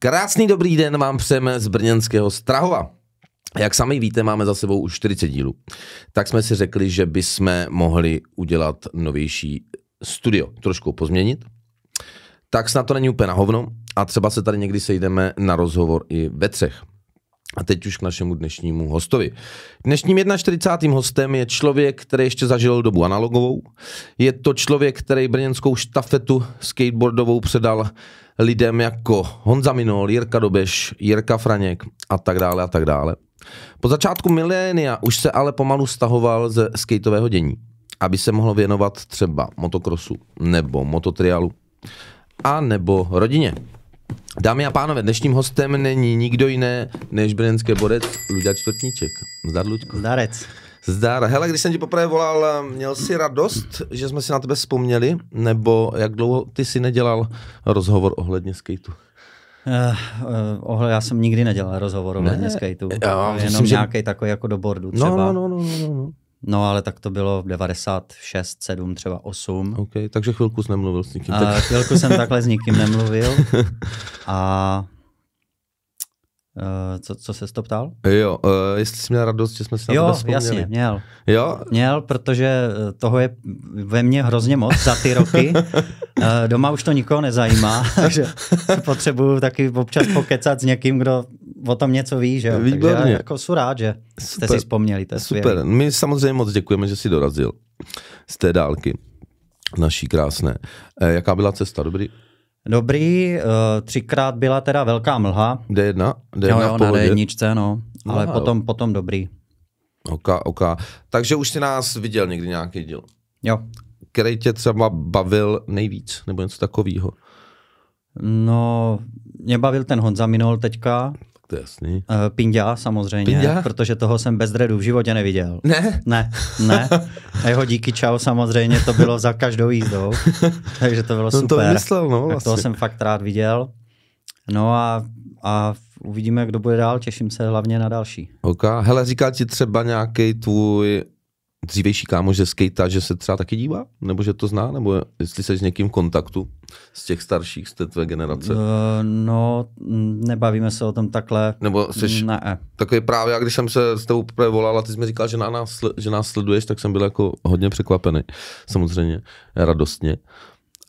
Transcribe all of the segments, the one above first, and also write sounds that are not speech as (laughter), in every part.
Krásný dobrý den vám přejeme z brněnského Strahova. Jak sami víte, máme za sebou už 40 dílů. Tak jsme si řekli, že bychom mohli udělat novější studio, trošku pozměnit. Tak snad to není úplně na hovno a třeba se tady někdy sejdeme na rozhovor i ve třech. A teď už k našemu dnešnímu hostovi. Dnešním 41. hostem je člověk, který ještě zažil dobu analogovou. Je to člověk, který brněnskou štafetu skateboardovou předal lidem jako Honza Minol, Jirka Dobeš, Jirka Franěk a tak dále a tak dále. Po začátku milénia už se ale pomalu stahoval ze skateového dění, aby se mohl věnovat třeba motokrosu nebo mototrialu a nebo rodině. Dámy a pánové, dnešním hostem není nikdo jiné než brněnské borec Luďa Čtotníček. Zdar, Luďko. Zdarec. Zdar. Hele, když jsem ti poprvé volal, měl jsi radost, že jsme si na tebe vzpomněli, nebo jak dlouho ty si nedělal rozhovor ohledně skateu? Uh, eh, eh, ohle, já jsem nikdy nedělal rozhovor ohledně ne, skateu. Já, Jenom myslím, nějaký že... takový jako do bordu no, třeba. No, no, no, no, no, no. No, ale tak to bylo v 96, 7, třeba 8. OK, takže chvilku jsem nemluvil s nikým. Eh, tak... Uh, chvilku jsem takhle s nikým nemluvil. (laughs) A Eh, co, co se to ptal? Jo, uh, jestli jsi měl radost, že jsme se na Jo, jasně, měl. Jo? Měl, protože eh, toho je ve mně hrozně moc za ty roky. uh, (laughs) doma už to nikoho nezajímá, (laughs) takže potřebuju taky občas pokecat s někým, kdo o tom něco ví, že jo? Výborně. Takže jako jsou rád, že jste Super. si vzpomněli. To Super, vědě. my samozřejmě moc děkujeme, že jsi dorazil z té dálky naší krásné. jaká byla cesta? Dobrý? Dobrý, eh, třikrát byla teda velká mlha. D1? D1 jo, jo, na D1, no. Ale Aha, potom, jo. potom dobrý. Ok, ok. Takže už jsi nás viděl někdy nějaký díl? Jo. Který tě třeba bavil nejvíc, nebo něco takového? No, mě bavil ten Honza Minol teďka. To je jasný. Uh, eh, Pindia samozřejmě, Pindia? protože toho jsem bez dredu v životě neviděl. Ne? Ne, ne. (laughs) A jeho díky čau samozřejmě, to bylo za každou jízdou, (laughs) takže to bylo no, super. to myslel, no. Vlastně. Tak toho jsem fakt rád viděl. No a, a uvidíme, kdo bude dál, těším se hlavně na další. Ok, hele, říká ti třeba nějaký tvůj dřívejší kámoš ze skate, že se třeba taky dívá? Nebo že to zná? Nebo jestli jsi s někým v kontaktu z těch starších, z té tvé generace? Uh, no, nebavíme se o tom takhle. Nebo jsi ne. takový právě, když jsem se s tebou poprvé volal a ty jsi mi říkal, že, na nás, že nás sleduješ, tak jsem byl jako hodně překvapený. Samozřejmě, radostně.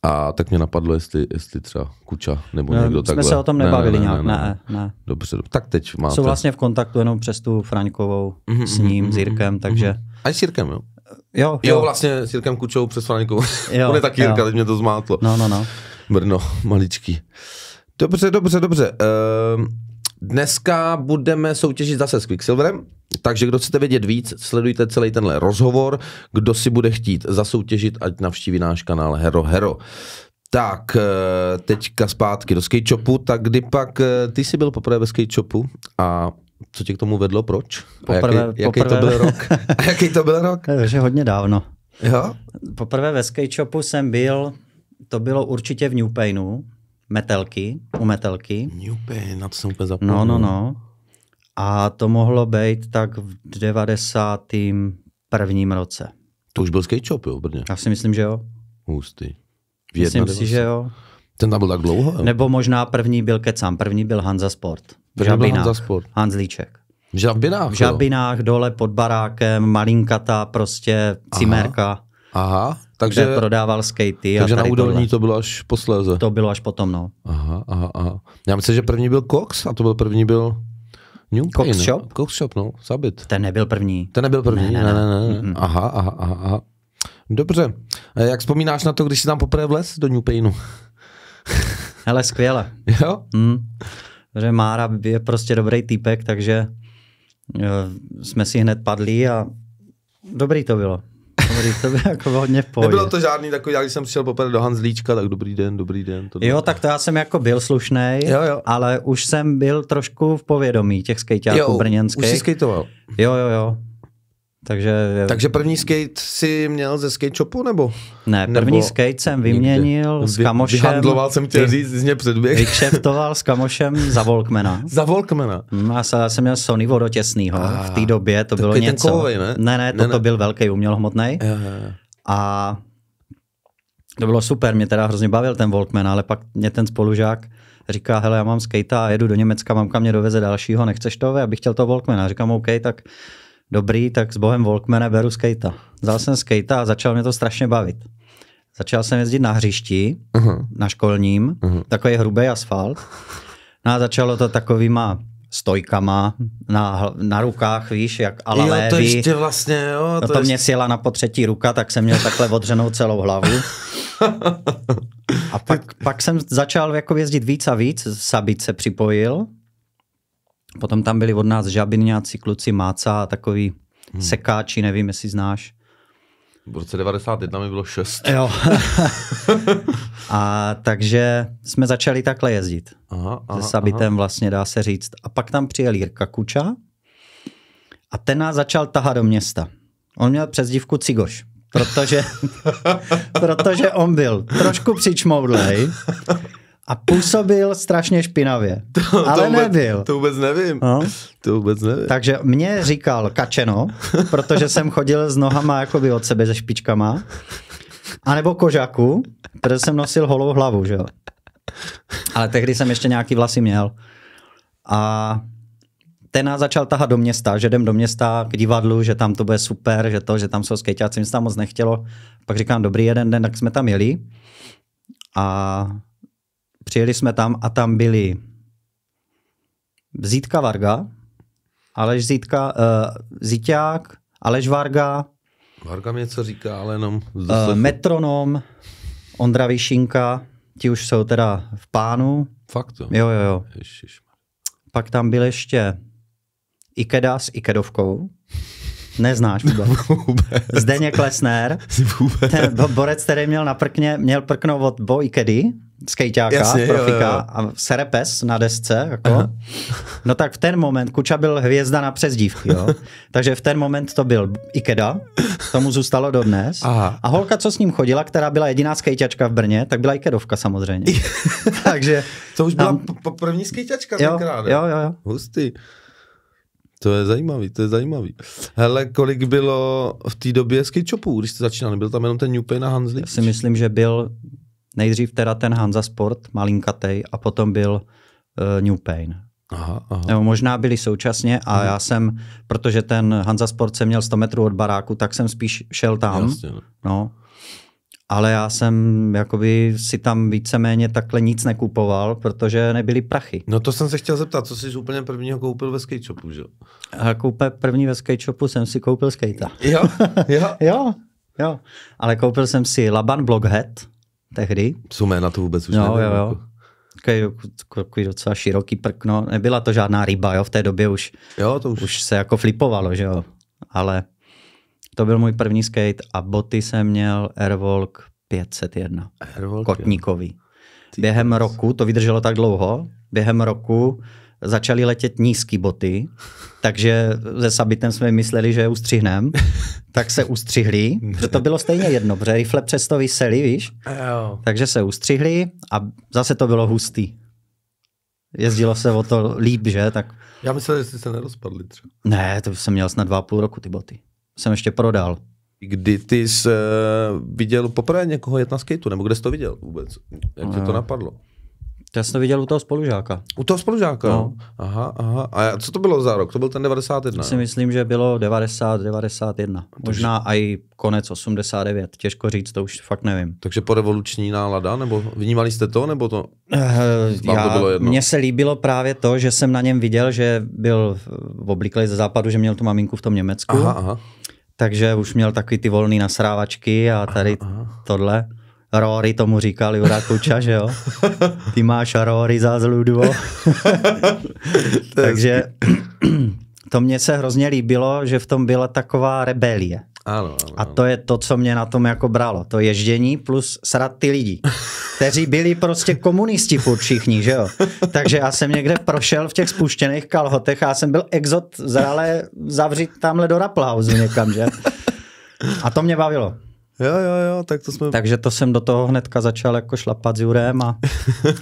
A tak mě napadlo, jestli, jestli třeba Kuča nebo no, někdo jsme takhle. jsme se o tom nebavili ne, ne, ne, nějak, ne, ne. E, ne. E. Dobře, tak teď máte. Jsou vlastně v kontaktu jenom přes tu Fraňkovou mm-hmm, s ním, mm-hmm, s Jirkem, mhm, mhm, takže... Mm-hmm. A s Jirkem, jo? Jo, jo. jo vlastně s Jirkem Kučou přes Franku. (laughs) On je taky jo. Jirka, teď mě to zmátlo. No, no, no. Brno, maličký. Dobře, dobře, dobře. Uh, dneska budeme soutěžit zase s Quicksilverem, takže kdo chcete vědět víc, sledujte celý tenhle rozhovor. Kdo si bude chtít zasoutěžit, ať navštíví náš kanál Hero Hero. Tak, eh, teďka zpátky do skatechopu, tak kdy pak eh, ty jsi byl poprvé ve skatechopu a co tě k tomu vedlo, proč? Poprvé, jaký, jaký poprvé... to byl rok? (laughs) A jaký to byl rok? Takže hodně dávno. Jo? Poprvé ve skate shopu jsem byl, to bylo určitě v New Painu, metelky, u metelky. New Pain, na to jsem úplně zapomněl. No, no, no. A to mohlo být tak v 91. roce. To už byl skate shop, jo, Brně? Já si myslím, že jo. Hustý. Myslím si, že jo. Ten tam byl tak dlouho? Jo? Nebo možná první byl Kecam, první byl Hanza Sport. V Žabinách. Hanza Sport. Líček. V Žabinách? V Žabinách, jo. dole pod barákem, malinkata, prostě cimerka. Aha, aha takže... Kde prodával skatey. Takže a tady na údolní tohle. to bylo až posléze. To bylo až potom, no. Aha, aha, aha. Já myslím, že první byl Cox a to byl první byl... New Cox Pain, Shop? Ne? Cox Shop, no, zabit. Ten nebyl první. Ten nebyl první, ne, ne, ne. ne, ne. ne. Aha, aha, aha, aha. Dobře. A Jak vzpomínáš na to, když jsi tam poprvé vles do New Painu? Hele, skvěle. (laughs) Jo? Mm že Mára je prostě dobrý týpek, takže eh, jsme si hned padli a dobrý to bylo. Dobrý, to bylo jako hodně v pohodě. Nebylo to žádný takový, já když jsem přišel poprvé do Hanzlíčka, tak dobrý den, dobrý den. To jo, tak to já jsem jako byl slušný, ale už jsem byl trošku v povědomí těch skejťáků brněnských. Už jsi skejtoval. Jo, jo, jo. Takže, Takže první skate si měl ze skate shopu, nebo? Ne, první nebo skate jsem vyměnil nikde. s kamošem. Vyhandloval jsem tě říct, z ně předběh. Vykšeftoval s kamošem za Volkmana. (laughs) za Volkmana? Mm, a já jsem měl Sony vodotěsnýho. A, v té době to bylo něco. Ten ne? Ne, ne, to ne, ne. byl velký umělohmotný. A to bylo super, mě teda hrozně bavil ten Volkman, ale pak mě ten spolužák říká, hele, já mám skate a jedu do Německa, mamka mě doveze dalšího, nechceš to, abych chtěl to Volkmana. Říkám, OK, tak dobrý, tak s bohem Volkmane beru skejta. Vzal jsem skejta a začal mě to strašně bavit. Začal jsem jezdit na hřišti, uh-huh. na školním, uh-huh. takový hrubý asfalt. No a začalo to takovýma stojkama na, na rukách, víš, jak ale jo, to ještě vlastně, jo. To, no to ještě... mě sjela na potřetí ruka, tak jsem měl takhle odřenou celou hlavu. (laughs) A pak, pak jsem začal jako jezdit víc a víc, Sabit se připojil, Potom tam byli od nás žabinňáci, kluci, máca a takový hmm. sekáči, nevím, jestli znáš. V roce 91 mi bylo 6. Jo. (laughs) a takže jsme začali takhle jezdit. Aha, aha, se Sabitem aha. vlastně dá se říct. A pak tam přijel Jirka Kuča a ten nás začal tahat do města. On měl přezdívku Cigoš, protože, (laughs) protože on byl trošku přičmoudlej a působil strašně špinavě. (laughs) To, ale vůbec, nebyl. To vůbec nevím. No? To vůbec nevím. Takže mě říkal kačeno, (laughs) protože jsem chodil s nohama jakoby od sebe se špičkama. A nebo kožaku, protože jsem nosil holou hlavu, že jo. Ale tehdy jsem ještě nějaký vlasy měl. A ten nás začal tahat do města, že jdem do města k divadlu, že tam to bude super, že to, že tam jsou skejťáci, mi se tam moc nechtělo. Pak říkám, dobrý jeden den, tak jsme tam jeli. A Přijeli jsme tam a tam byli Zítka Varga, Aleš Zítka, uh, Zíťák, Aleš Varga. Varga mi něco říká, ale jenom... Uh, metronom, Ondra Vyšinka, ti už jsou teda v pánu. Fakt jo? Jo, jo, jo. Ježiš. Pak tam byl ještě Ikeda s Ikedovkou. Neznáš vůbec. (laughs) vůbec. Zdeněk Lesner. Vůbec. Ten borec, který měl na prkně, měl prknout od Bo Ikedy skejťáka, Jasně, profika jo, jo. a serepes na desce, jako. no tak v ten moment Kuča byl hvězda na přezdívky, jo. (laughs) takže v ten moment to byl Ikeda, tomu zůstalo dodnes. Aha. A holka, co s ním chodila, která byla jediná skejťačka v Brně, tak byla Ikedovka samozřejmě. (laughs) takže to už byla tam... p- první skejťačka jo, tenkrát, jo, jo, jo. Hustý. To je zajímavý, to je zajímavý. Hele, kolik bylo v té době shopů, když to začínal? Byl tam jenom ten New Pain a Hanzlík? Já si myslím, že byl Nejdřív teda ten Hanza Sport, malinkatej, a potom byl uh, New Pain. Aha, aha. Nebo možná byli současně a aha. Mhm. já jsem, protože ten Hanza Sport se měl 100 metrů od baráku, tak jsem spíš šel tam. Jasně, no. no. Ale já jsem jakoby si tam víceméně takhle nic nekupoval, protože nebyly prachy. No to jsem se chtěl zeptat, co jsi úplně prvního koupil ve shopu, že? A koupe první ve skate shopu jsem si koupil skate. Jo, jo. (laughs) jo, jo. Ale koupil jsem si Laban Blockhead tehdy. Co na to vůbec už no, nevím, jo, jo. Jako takový docela široký prkno. Nebyla to žádná ryba, jo, v té době už, jo, to už... už se jako flipovalo, že jo. Ale to byl můj první skate a boty jsem měl Airwalk 501. Airwalk, kotníkový. Během roku, to vydrželo tak dlouho, během roku začaly letět nízké boty, takže se Sabitem jsme mysleli, že je ustřihnem, tak se ustřihli, že to bylo stejně jedno, protože rifle přesto vysely, víš, takže se ustřihli a zase to bylo hustý. Jezdilo se o to líp, že? Tak... Já myslel, jsi se nerozpadli třeba. Ne, to jsem měl snad dva a půl roku ty boty. Jsem ještě prodal. Kdy ty jsi uh, viděl poprvé někoho jet na skateu, nebo kde jsi to viděl vůbec? Jak no, tě to eh, napadlo? To jsem viděl u toho spolužáka. U toho spolužáka, no. Aha, aha. A co to bylo za rok? To byl ten 91? Já si myslím, že bylo 90, 91. Tož... Možná i konec 89, těžko říct, to už fakt nevím. Takže po revoluční nálada, nebo vnímali jste to, nebo to? Eh, vám Já, to bylo jedno? Mně se líbilo právě to, že jsem na něm viděl, že byl v obliklej ze západu, že měl tu maminku v tom Německu. Aha, aha. Takže už měl takový ty volný nasrávačky a tady aha, aha. tohle. Rory tomu říkal Jura Kuča, že jo? (laughs) Ty máš Rory za zludvo. (laughs) Takže (clears throat) to mně se hrozně líbilo, že v tom byla taková rebelie. Ano, ano. A to je to, co mě na tom jako bralo. To ježdění plus srad ty lidi, kteří byli prostě komunisti furt všichni, že jo. Takže já jsem někde prošel v těch spuštěných kalhotech a já jsem byl exot zralé zavřít tamhle do Raplhausu někam, že. A to mě bavilo. Jo, jo, jo, tak to jsme... Takže to jsem do toho hnedka začal jako šlapat s Jurem a,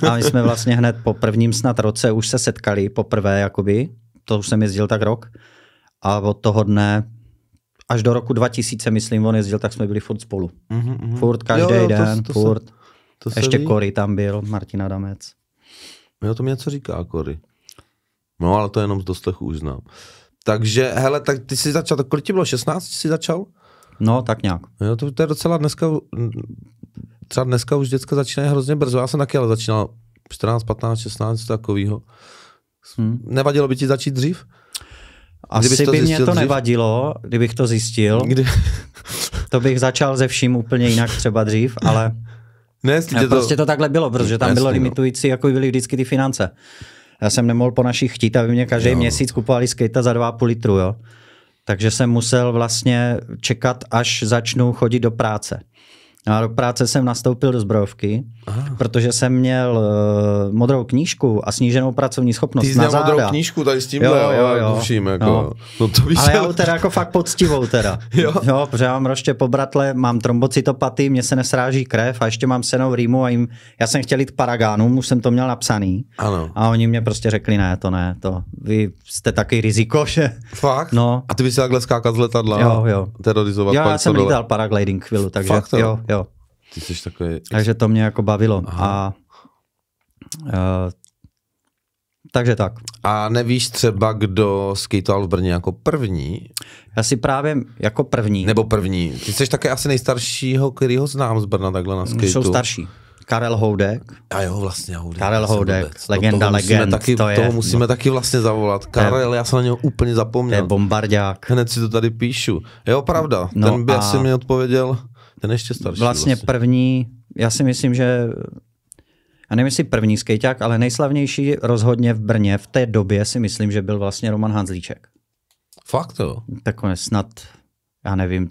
a my jsme vlastně hned po prvním snad roce už se setkali poprvé, jakoby, to už jsem jezdil tak rok a od toho dne až do roku 2000, myslím, on jezdil, tak jsme byli furt spolu. Mm-hmm, Furt každý jo, jo, den, to, to furt. Se, to se Ještě Kory tam byl, Martina Damec. Jo, to mě něco říká Kory. No, ale to jenom z doslechu už znám. Takže, hele, tak ty jsi začal, tak kolik ti bylo, 16 jsi začal? No, tak nějak. Jo, to, to je docela dneska, třeba dneska už děcka začínají hrozně brzo. Já jsem taky ale začínal 14, 15, 16, takového. Hmm. Nevadilo by ti začít dřív? Asi by mě to dřív? nevadilo, kdybych to zjistil. Kdy? to bych začal ze vším úplně jinak třeba dřív, ale ne, to. prostě to... to takhle bylo, protože tam ne, bylo no. limitující, jako byly vždycky ty finance. Já jsem nemohl po našich chtít, aby mě každý jo. měsíc kupovali skate za 2,5 litru, jo. Takže jsem musel vlastně čekat, až začnu chodit do práce. A do práce jsem nastoupil do zbrojovky, Aha. protože jsem měl uh, modrou knížku a sníženou pracovní schopnost Ty jsi na modrou knížku tady s tímhle, jo, jo, jo. Duším, no. jako. no. No to víš, Ale já teda jako fakt poctivou teda. (laughs) jo. jo. protože já mám roště po bratle, mám trombocitopaty, mě se nesráží krev a ještě mám senou rýmu a jim, já jsem chtěl jít k paragánům, už jsem to měl napsaný. Ano. A oni mě prostě řekli, ne, to ne, to vy jste taky riziko, (laughs) že... Fakt? No. A ty bys takhle skákat z letadla? Jo, jo. Terorizovat jo, já jsem dole. lítal paragliding chvíli, takže fakt, jo, jo ty jsi takový... Takže to mě jako bavilo. Aha. A uh, takže tak. A nevíš třeba, kdo skýtoval v Brně jako první? Já si právě jako první. Nebo první. Ty jsi také asi nejstaršího, který ho znám z Brna takhle na skýtu. Jsou starší. Karel Houdek. A jo, vlastně Houdek. Karel vlastně Houdek, vůbec. legenda toho legend. Taky, to je, toho musíme no. taky vlastně zavolat. Karel, já jsem na něho úplně zapomněl. To je bombardák. Hned si to tady píšu. Jo, pravda. No ten by a... asi mi odpověděl. Ten ještě starší. Vlastně, vlastně první, já si myslím, že a nevím, jestli první skejťák, ale nejslavnější rozhodně v Brně v té době si myslím, že byl vlastně Roman Hanzlíček. Fakt jo? Takové snad, já nevím,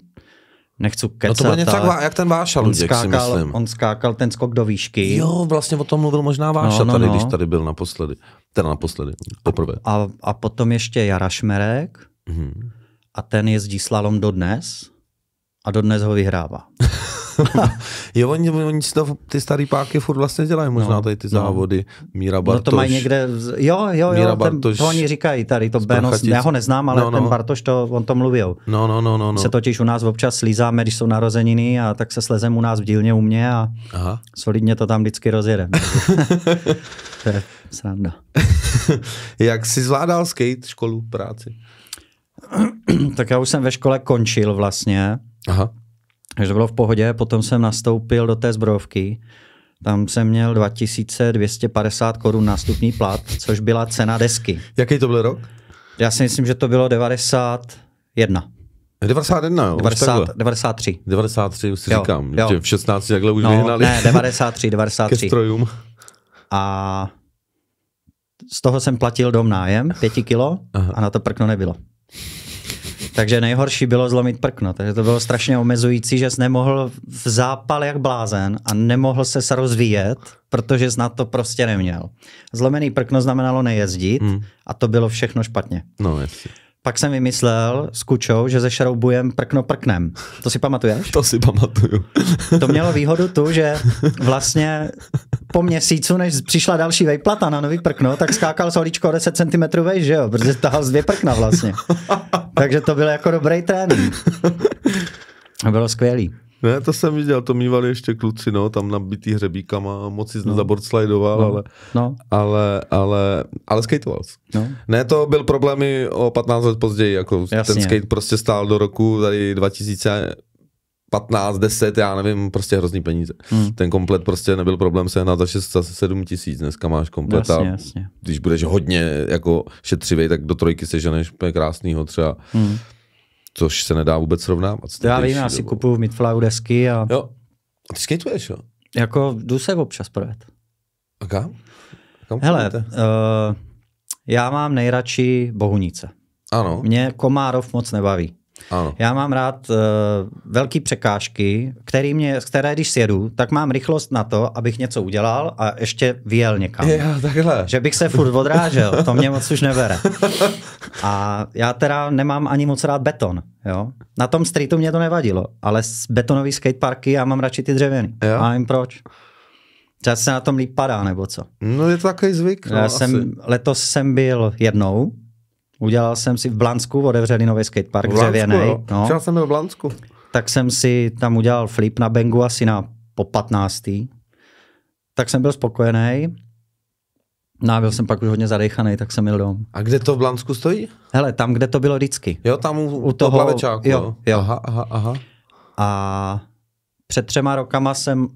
nechci kecat. No to bylo něco tak, jak ten Váša Luděk, skákal, si myslím. On skákal ten skok do výšky. Jo, vlastně o tom mluvil možná Váša no, no, tady, no. když tady byl naposledy. Teda naposledy, poprvé. A, a potom ještě Jara Šmerek. Mm-hmm. A ten jezdí slalom dodnes a dodnes ho vyhrává. (laughs) jo, oni, oni si to, ty starý páky furt vlastně dělají, možná no, tady ty no. závody. Míra Bartoš. No to mají někde, jo, jo, jo, ten, to oni říkají tady, to Beno, já ho neznám, ale no, no. ten Bartoš, to, on to mluvil. No, no, no, no, no. Se totiž u nás občas slízáme, když jsou narozeniny a tak se slezem u nás v dílně u mě a Aha. solidně to tam vždycky rozjedeme. (laughs) to je sranda. (laughs) Jak jsi zvládal skate, školu, práci? tak já už jsem ve škole končil vlastně Aha. Takže to bylo v pohodě. Potom jsem nastoupil do té zbrojovky. Tam jsem měl 2250 korun nástupní plat, což byla cena desky. Jaký to byl rok? Já si myslím, že to bylo 91. 91, jo? 90, 93. 93, už si jo, říkám, jo. že v 16 takhle už no, vyhnali. Ne, 93, 93. Ke strojům. A z toho jsem platil dom nájem, 5 kilo, Aha. a na to prkno nebylo. Takže nejhorší bylo zlomit prkno, takže to bylo strašně omezující, že jsi nemohl v zápal jak blázen a nemohl se se rozvíjet, protože jsi na to prostě neměl. Zlomený prkno znamenalo nejezdit hmm. a to bylo všechno špatně. No jestli. Pak jsem vymyslel s Kučou, že šroubujem prkno prknem. To si pamatuješ? To si pamatuju. to mělo výhodu tu, že vlastně po měsícu, než přišla další vejplata na nový prkno, tak skákal s o 10 cm vej, že jo? Protože tahal z dvě prkna vlastně. Takže to byl jako dobrý trénink. Bylo skvělý. Ne, to jsem viděl, to mývali ještě kluci, no, tam nabitý hřebíkama, moc jsi no. zaboardslidoval, no. ale, no. ale, ale, ale skateoval no. Ne, to byl problémy o 15 let později, jako Jasně. ten skate prostě stál do roku tady 2000, 15, 10, já nevím, prostě hrozný peníze. Hmm. Ten komplet prostě nebyl problém sehnat za 6, 7 tisíc, dneska máš komplet jasně, a jasně. když budeš hodně jako šetřivý, tak do trojky seženeš krásnýho třeba. Hmm což se nedá vůbec srovnávat. Já vím, já si kupuju v Midflyu desky a... Jo. A ty skateuješ, jo? Jako jdu se občas projet. A kam? kam Hele, uh, já mám nejradši Bohunice. Ano. Mě Komárov moc nebaví. Ano. Já mám rád uh, eh, velké překážky, který mě, které když sjedu, tak mám rychlost na to, abych něco udělal a ještě vyjel někam. Já, takhle. Že bych se furt odrážel, to mě moc už nebere. A já teda nemám ani moc rád beton. Jo? Na tom streetu mě to nevadilo, ale z betonový skateparky já mám radši ty dřevěny. Jo. A jim proč. Třeba se na tom líp padá, nebo co? No je to takový zvyk. No, já asi. jsem, letos jsem byl jednou Udělal jsem si v Blansku, otevřeli nový skatepark, dřevěný. No. Včera jsem byl v Blansku. Tak jsem si tam udělal flip na Bengu asi na po 15. Tak jsem byl spokojený. No byl jsem pak už hodně zadechaný, tak jsem jel dom. A kde to v Blansku stojí? Hele, tam, kde to bylo vždycky. Jo, tam u, u toho plavečáku. Jo, jo. Aha, aha, aha. A před třema rokama jsem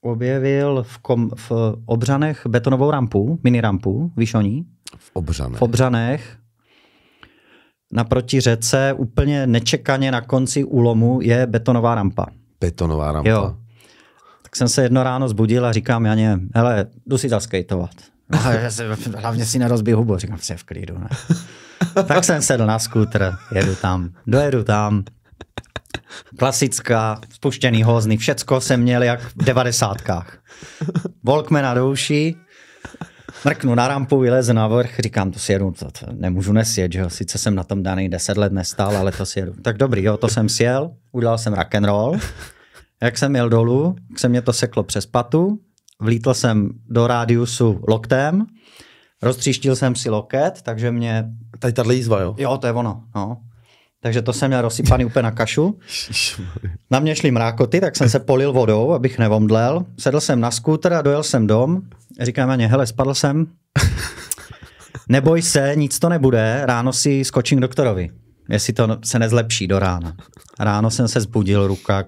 objevil v, kom, v Obřanech betonovou rampu, mini rampu, víš o ní? V Obřanech. V Obřanech, naproti řece, úplně nečekaně na konci úlomu je betonová rampa. Betonová rampa. Jo. Tak jsem se jedno ráno zbudil a říkám Janě, hele, jdu si zaskejtovat. No, (laughs) hlavně si nerozbiju hubu, říkám, se v klidu. Ne? tak jsem sedl na skútr, jedu tam, dojedu tam. Klasická, spuštěný hozny, všecko jsem měl jak v devadesátkách. Volkmena na uší, mrknu na rampu, vyleze na vrch, říkám, to si jedu, to, to nemůžu nesjet, že jo, sice jsem na tom daný 10 let nestál, ale to si jedu. Tak dobrý, jo, to jsem sjel, udělal jsem rock and roll. Jak jsem jel dolů, jak se mě to seklo přes patu, vlítl jsem do rádiusu loktem, roztříštil jsem si loket, takže mě... Tady tady jízva, jo? Jo, to je ono, no takže to jsem měl rozsypaný úplně na kašu. Na mě šly mrákoty, tak jsem se polil vodou, abych nevomdlel. Sedl jsem na skútr a dojel jsem dom. Říkám ani, hele, spadl jsem. Neboj se, nic to nebude, ráno si skočím k doktorovi, jestli to se nezlepší do rána. Ráno jsem se zbudil, ruka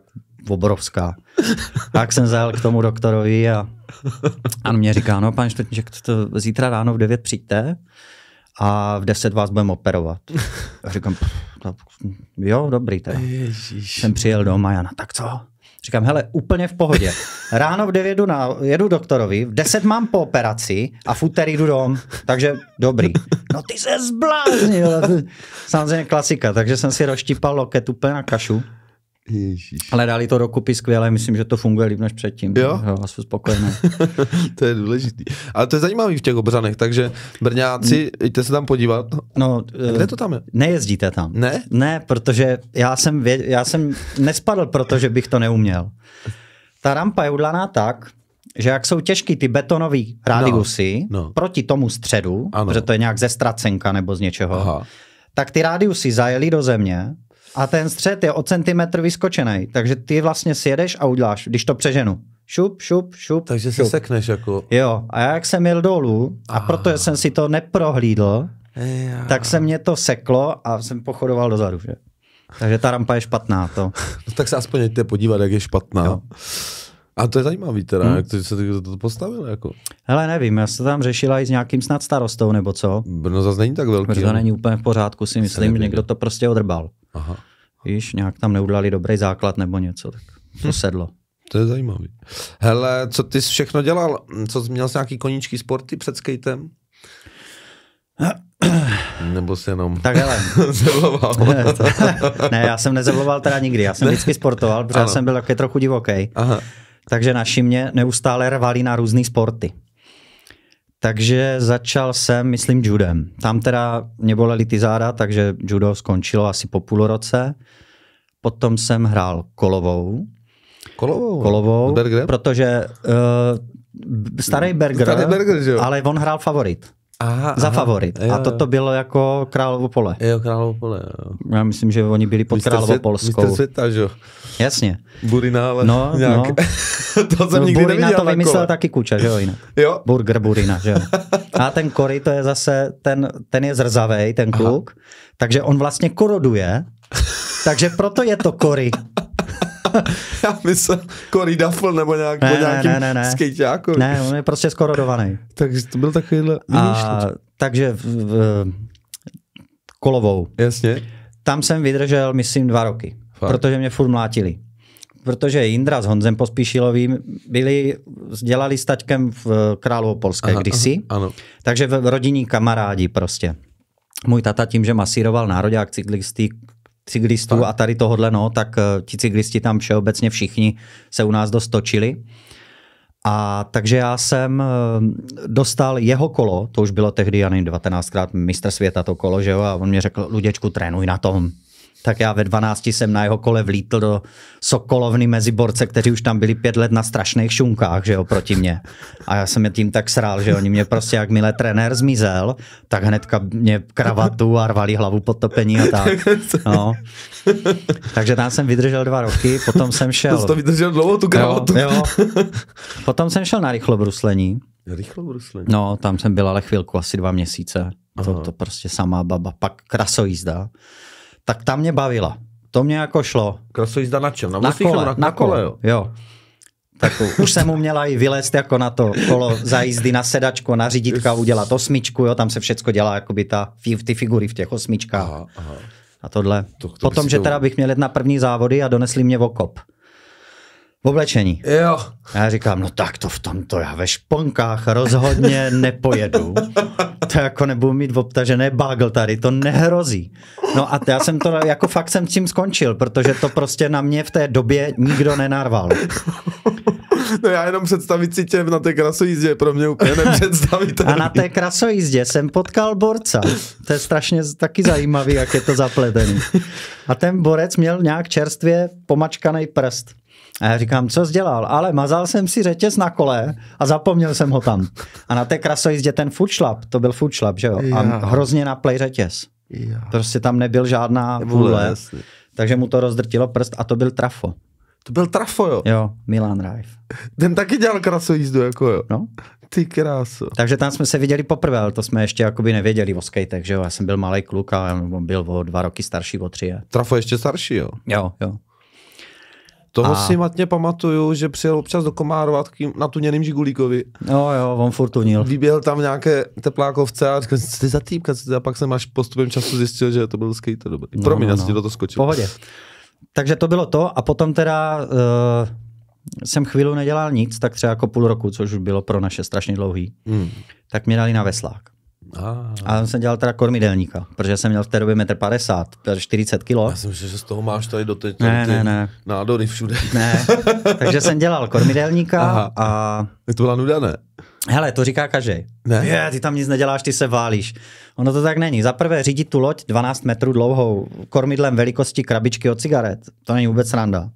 obrovská. Tak jsem zajel k tomu doktorovi a, a mě říká, no pan Štětníček, to, to zítra ráno v 9 přijďte a v 10 vás budeme operovat. A říkám, No, jo, dobrý teda. Jsem přijel doma, Jana, tak co? Říkám, hele, úplně v pohodě. Ráno v 9 jdu, na, jedu doktorovi, v 10 mám po operaci a v úterý jdu dom, takže dobrý. No ty se zbláznil. Samozřejmě klasika, takže jsem si roštípal loket úplně na kašu. Ježíš. Ale dali to dokupy skvěle, myslím, že to funguje líp než předtím. Jo? jo a (laughs) to je důležitý. Ale to je zajímavý v těch obřanech, takže Brňáci, jděte se tam podívat. No, Kde eh, to tam je? Nejezdíte tam. Ne? Ne, protože já jsem, vě... já jsem nespadl, protože bych to neuměl. Ta rampa je udlaná tak, že jak jsou těžký ty betonové rádiusy no, no. proti tomu středu, ano. protože to je nějak ze stracenka nebo z něčeho, Aha. tak ty rádiusy zajeli do země a ten střed je o centimetr vyskočený, takže ty vlastně sjedeš a uděláš, když to přeženu. Šup, šup, šup. Takže šup. se sekneš jako. Jo, a já jak jsem jel dolů, a ah. protože jsem si to neprohlídl, tak se mě to seklo a jsem pochodoval dozadu. Že? Takže ta rampa je špatná. To. no, (laughs) tak se aspoň jděte podívat, jak je špatná. Jo. A to je zajímavý teda, hmm. jak to, že se to postavil jako. Hele, nevím, já se tam řešila i s nějakým snad starostou nebo co. Brno zase není tak velký. Brno není úplně v pořádku, si myslím, že někdo to prostě odrbal. Aha. Víš, nějak tam neudělali dobrý základ nebo něco, tak to hm. sedlo. To je zajímavý. Hele, co ty jsi všechno dělal? Co jsi měl jsi nějaký koníčky sporty před skatem? Nebo se jenom tak hele, (laughs) zevloval. ne, to, ne, já jsem nezevloval teda nikdy, já jsem ne. vždycky sportoval, protože ano. já jsem byl taky trochu divoký. Aha. Takže naši mě neustále rvali na různé sporty. Takže začal jsem, myslím, judem. Tam teda mě bolely ty záda, takže judo skončilo asi po půl roce. Potom jsem hrál kolovou. Kolovou? Kolovou, Berger? protože uh, starý Berger, starý Berger že jo? ale on hrál favorit. Aha, za aha, favorit. Jo, a toto bylo jako Královo pole. Jo, Královo pole, jo. Já myslím, že oni byli pod Mistr Královo Polskou. Mistr světa, že jo? Jasně. Burina, ale no, nějak. No. (laughs) to jsem no, nikdy Burina to vymyslel kole. taky Kuča, že jo, jinak. (laughs) Jo. Burger Burina, že jo. A ten Kory, to je zase, ten, ten je zrzavej, ten kluk. Aha. Takže on vlastně koroduje takže proto je to Kory. (laughs) Já myslím Kory Duffel nebo nějak, ne, po nějakým ne, ne, ne. Ne, on je prostě skorodovaný. Takže to byl takovýhle... A, takže v, v, kolovou. Jasně. Tam jsem vydržel, myslím, dva roky. Fakt. Protože mě furt mlátili. Protože Jindra s Honzem Pospíšilovým byli, dělali s taťkem v eh, Královopolské aha, kdysi. Aha, ano. Takže v rodinní kamarádi prostě. Můj tata tím, že masíroval národák cyklistý cyklistů tak. a tady tohohle, no, tak eh, ti cyklisti tam všeobecně všichni se u nás dostočili. A takže já jsem eh, dostal jeho kolo, to už bylo tehdy, já nevím, 19 krát mistr světa to kolo, že jo, a on mě řekl, Luděčku, trénuj na tom, tak já ve 12 jsem na jeho kole vlítl do sokolovny meziborce, kteří už tam byli pět let na strašných šunkách, že jo, proti mě. A já jsem je tím tak srál, že oni mě prostě, jakmile trenér zmizel, tak hnedka mě kravatu a rvali hlavu potopení a tak. (laughs) No. Takže tam jsem vydržel dva roky, potom jsem šel... To vydržel dlouho tu kravatu. Jo, jo. Potom jsem šel na rychlobruslení. Rychlobruslení? No, tam jsem byl ale chvilku, asi dva měsíce. To, to prostě samá baba. Pak krasojízda tak ta mě bavila. To mě jako šlo. Krasový jízda na čem? Na, na kole, na, na kole, kole jo. jo. Tak už jsem uměla i vylézt jako na to kolo za jízdy na sedačku, na řídítka udělat osmičku, jo, tam se všecko dělá, jako by ta, ty figury v těch osmičkách. Aha, aha. A tohle. To, to Potom, že teda bych měl jet na první závody a donesli mě okop. V oblečení. Jo. A já říkám, no tak to v tomto, já ve šponkách rozhodně nepojedu. To jako nebudu mít v obtažené bagel tady, to nehrozí. No a já jsem to, jako fakt jsem s tím skončil, protože to prostě na mě v té době nikdo nenarval. No já jenom představit si tě na té krasojízdě pro mě úplně nepředstavit. A na té krasojízdě jsem potkal borca. To je strašně taky zajímavý, jak je to zapletený. A ten borec měl nějak čerstvě pomačkaný prst. A já říkám, co jsi dělal? Ale mazal jsem si řetěz na kole a zapomněl jsem ho tam. A na té krasojízdě ten foodšlap, to byl foodšlap, že jo? A hrozně naplej řetěz. Prostě tam nebyl žádná vůle. Takže mu to rozdrtilo prst a to byl trafo. To byl trafo, jo? Jo, Milan Rajf. Ten taky dělal krasojízdu, jako jo. No. Ty krásu. Takže tam jsme se viděli poprvé, ale to jsme ještě jakoby nevěděli o skatech, že jo? Já jsem byl malý kluk a on byl o dva roky starší, o tři. Je. Trafo ještě starší, jo? Jo, jo. Toho a... si matně pamatuju, že přijel občas do Komárova na tuněným žigulíkovi. No jo, on furt tunil. Vyběhl tam nějaké teplákovce a říkal, co ty za týpka, a pak jsem až postupem času zjistil, že to byl skater dobrý. No, Promiň, no, no, no. do toho skočil. Pohodě. Takže to bylo to a potom teda uh, jsem chvíli nedělal nic, tak třeba jako půl roku, což už bylo pro naše strašně dlouhý, hmm. tak mě dali na veslák. A já jsem dělal teda kormidelníka, protože jsem měl v té době 1,50 m, 40 kg. Já jsem že z toho máš tady do té ne, ne, ne. nádory všude. Ne, (laughs) takže jsem dělal kormidelníka Aha. a... to byla nuda, ne? Hele, to říká každý. Ne? Je, ty tam nic neděláš, ty se válíš. Ono to tak není. Za prvé řídit tu loď 12 metrů dlouhou kormidlem velikosti krabičky od cigaret. To není vůbec randa.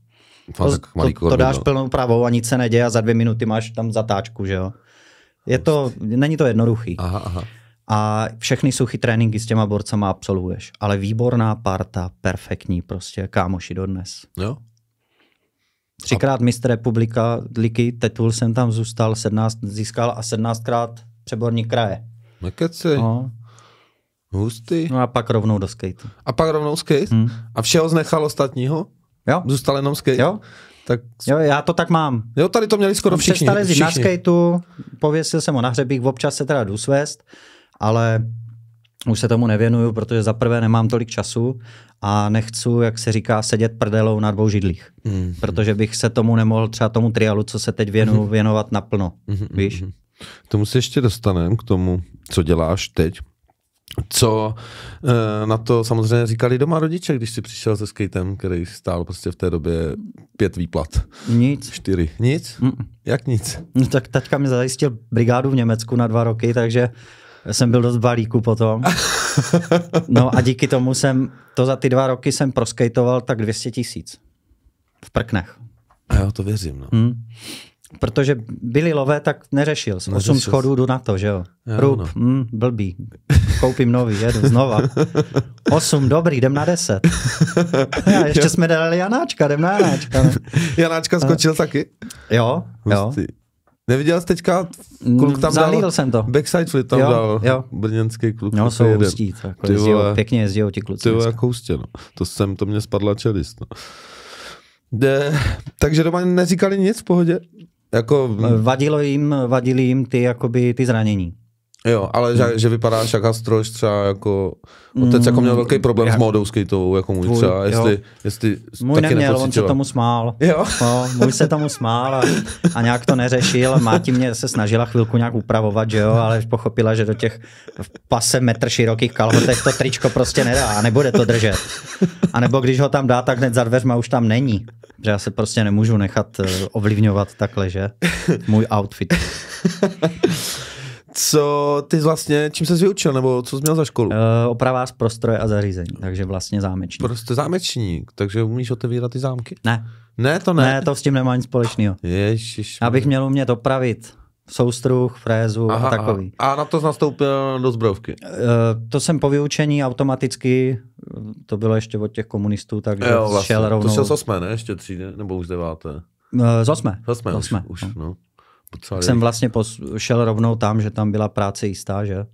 To, to, to, to dáš plnou pravou a nic se neděje a za dvě minuty máš tam zatáčku, že jo. Je to, není to jednoduchý. Aha, aha a všechny suchy tréninky s těma borcama absolvuješ. Ale výborná parta, perfektní prostě, kámoši dodnes. Jo. Třikrát a... mistr republika, liky, tetul jsem tam zůstal, 17 získal a 17krát přeborník kraje. Mekeci. No, no. Hustý. No a pak rovnou do skate. A pak rovnou skate? Hmm. A všeho znechal ostatního? Jo. Zůstal jenom skate? Jo. Tak... Jo, já to tak mám. Jo, tady to měli skoro všichni. Přestali na skateu, pověsil jsem ho na hřebík, občas se teda jdu svést ale už se tomu nevěnuju, protože za prvé nemám tolik času a nechci, jak se říká, sedět prdelou na dvou židlích. Mm-hmm. Protože bych se tomu nemohl třeba tomu trialu, co se teď věnu, mm-hmm. věnovat naplno. Mm-hmm. Víš? Mhm. K tomu se ještě dostaneme, k tomu, co děláš teď. Co e, na to samozřejmě říkali doma rodiče, když si přišel se skatem, který stál prostě v té době pět výplat. Nic. Čtyři. Nic? Mm. Jak nic? No, tak teďka mi zajistil brigádu v Německu na dva roky, takže jsem byl dost balíku potom. (laughs) No a díky tomu jsem, to za ty dva roky jsem proskejtoval tak 200 tisíc. V prknech. A já to věřím, no. Hmm. Protože byli lové, tak neřešil. Z 8 schodů jdu na to, že jo. jo Rup, no. mm, blbý. Koupím nový, jedu znova. 8, (laughs) dobrý, jdem na 10. Já, (laughs) ještě jo. jsme dali Janáčka, jdem na Janáčka. Janáčka skočil A... taky? Jo, Hustý. jo. Neviděl jsi teďka, kluk tam Zahlídl dal, jsem to. Backside flip tam jo, dal, jo. brněnský kluk. No, jsou jeden. hustí, tak, ty pěkně jezdí ti kluci. Ty vole, jak hustě, no. To jsem, to mě spadla čelist, no. De, takže doma neříkali nic v pohodě? Jako... Vadilo jim, vadili jim ty, jakoby, ty zranění. Jo, ale že, hmm. že vypadá Šaka Stroš třeba jako, otec jako měl velký problém hmm, já, s módou skateovou, jako můj tvůj, třeba, jestli, jestli Můj taky neměl, on se tomu smál. Jo? No, můj se tomu smál a, a nějak to neřešil. Máti mě se snažila chvilku nějak upravovat, že jo, ale pochopila, že do těch pase metr širokých kalhotek to tričko prostě nedá a nebude to držet. A nebo když ho tam dá, tak hned za dveřma už tam není. Že já se prostě nemůžu nechat eh, ovlivňovat takhle, že? Můj outfit. Co ty vlastně, čím se vyučil, nebo co jsi měl za školu? Uh, z prostroje a zařízení, takže vlastně zámečník. Prostě zámečník, takže umíš otevírat ty zámky? Ne. Ne, to ne. Ne, to s tím nemá nic společného. Ježiš. Abych měl umět opravit soustruh, frézu aha, a takový. Aha. A na to jsi nastoupil do zbrojovky? Uh, to jsem po vyučení automaticky, to bylo ještě od těch komunistů, takže jo, vlastně. šel rovnou. To šel z osmé, ne? Ještě ne? nebo už deváté? E, z osmé. Z osmé, z osmé. Už, no. už, no. Pocali. Jsem vlastně pos- šel rovnou tam, že tam byla práce jistá, že?